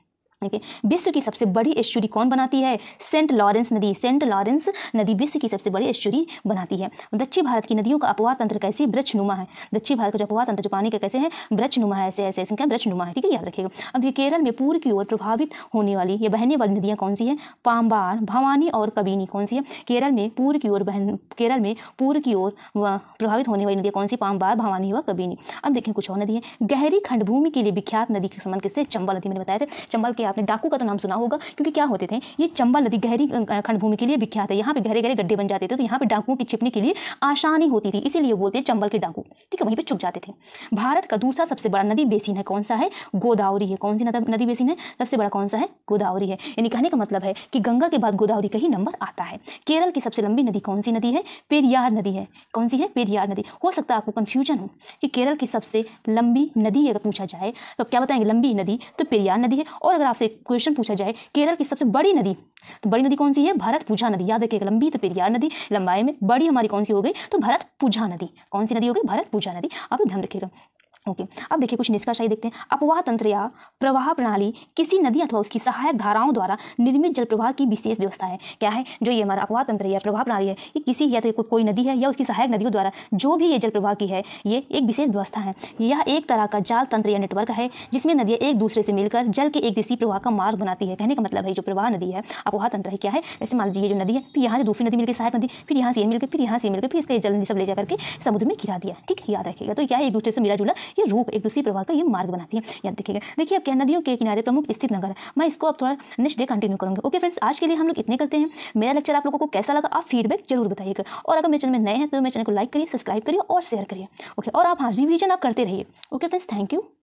S1: देखिए विश्व की सबसे बड़ी एश्चुरी कौन बनाती है सेंट लॉरेंस नदी सेंट लॉरेंस नदी विश्व की सबसे बड़ी एश्चुरी बनाती है दक्षिण भारत की नदियों का अपवाह तंत्र कैसे वृक्षनुमा है दक्षिण भारत का जो अपवाह तंत्र जो पानी का कैसे है ब्रचनुमा है ऐसे ऐसे क्या वृक्षनुमा है ठीक है याद रखिएगा अब देखिए केरल में पूर्व की ओर प्रभावित होने वाली या बहने वाली नदियाँ कौन सी है पाम्बार भवानी और कबीनी कौन सी है केरल में पूर्व की ओर बहन केरल में पूर्व की ओर प्रभावित होने वाली नदियाँ कौन सी पाम्बार भवानी व कबीनी अब देखें कुछ और नदी है गहरी खंडभूमि के लिए विख्यात नदी के संबंध किससे चंबल नदी मैंने बताया था चंबल के आपने डाकू का तो नाम सुना होगा क्योंकि क्या होते थे ये चंबा नदी गहरी खंड भूमि के लिए विख्यात है यहाँ पे गहरे गहरे गड्ढे बन जाते थे तो यहाँ पे डाकुओं की छिपने के लिए आसानी होती थी इसीलिए बोलते हैं चंबल के डाकू ठीक है वहीं पर छुप जाते थे भारत का दूसरा सबसे बड़ा नदी बेसिन है कौन सा है गोदावरी है कौन सी नदी बेसिन है सबसे बड़ा कौन सा है गोदावरी है यानी कहने का मतलब है कि गंगा के बाद गोदावरी का ही नंबर आता है केरल की सबसे लंबी नदी कौन सी नदी है पेरियार नदी है कौन सी है पेरियार नदी हो सकता है आपको कन्फ्यूजन हो कि केरल की सबसे लंबी नदी अगर पूछा जाए तो क्या बताएंगे लंबी नदी तो पेरियार नदी है और अगर आप आपसे क्वेश्चन पूछा जाए केरल की सबसे बड़ी नदी तो बड़ी नदी कौन सी है भारत पूजा नदी याद रखिएगा लंबी तो पेरियार नदी लंबाई में बड़ी हमारी कौन सी हो गई तो भरत पूजा नदी कौन सी नदी हो गई भरत पूजा नदी आप ध्यान रखिएगा ओके okay. अब देखिए कुछ निष्कर्ष आई देखते हैं अपवाह तंत्र या प्रवाह प्रणाली किसी नदी अथवा उसकी सहायक धाराओं द्वारा निर्मित जल प्रवाह की विशेष व्यवस्था है क्या है जो ये हमारा अपवाह तंत्र या प्रवाह प्रणाली है ये किसी या तो को, कोई नदी है या उसकी सहायक नदियों द्वारा जो भी ये जल प्रवाह की है ये एक विशेष व्यवस्था है यह एक तरह का जाल तंत्र या नेटवर्क है जिसमें नदियाँ एक दूसरे से मिलकर जल के एक दिशी प्रवाह का मार्ग बनाती है कहने का मतलब है जो प्रवाह नदी है अपवाह तंत्र है क्या है जैसे मान लीजिए जो नदी है फिर यहाँ से दूसरी नदी मिलकर सहायक नदी फिर यहाँ से मिलकर फिर यहाँ से मिलकर फिर इसका जल सब ले जाकर के समुद्र में गिरा दिया ठीक है याद रखेगा तो क्या है एक दूसरे से मिला जुला ये रूप एक दूसरी प्रवाह का ये मार्ग बनाती है याद रखिएगा देखिए अब क्या नदियों के किनारे प्रमुख स्थित नगर है मैं इसको अब थोड़ा नेक्स्ट डे कंटिन्यू करूँगी ओके फ्रेंड्स आज के लिए हम लोग इतने करते हैं मेरा लेक्चर आप लोगों को कैसा लगा आप फीडबैक जरूर बताइएगा और अगर मेरे चैनल में नए हैं तो मेरे चैनल को लाइक करिए सब्सक्राइब करिए और शेयर करिए ओके और आप हाँ रिविजन आप करते रहिए ओके फ्रेंड्स थैंक यू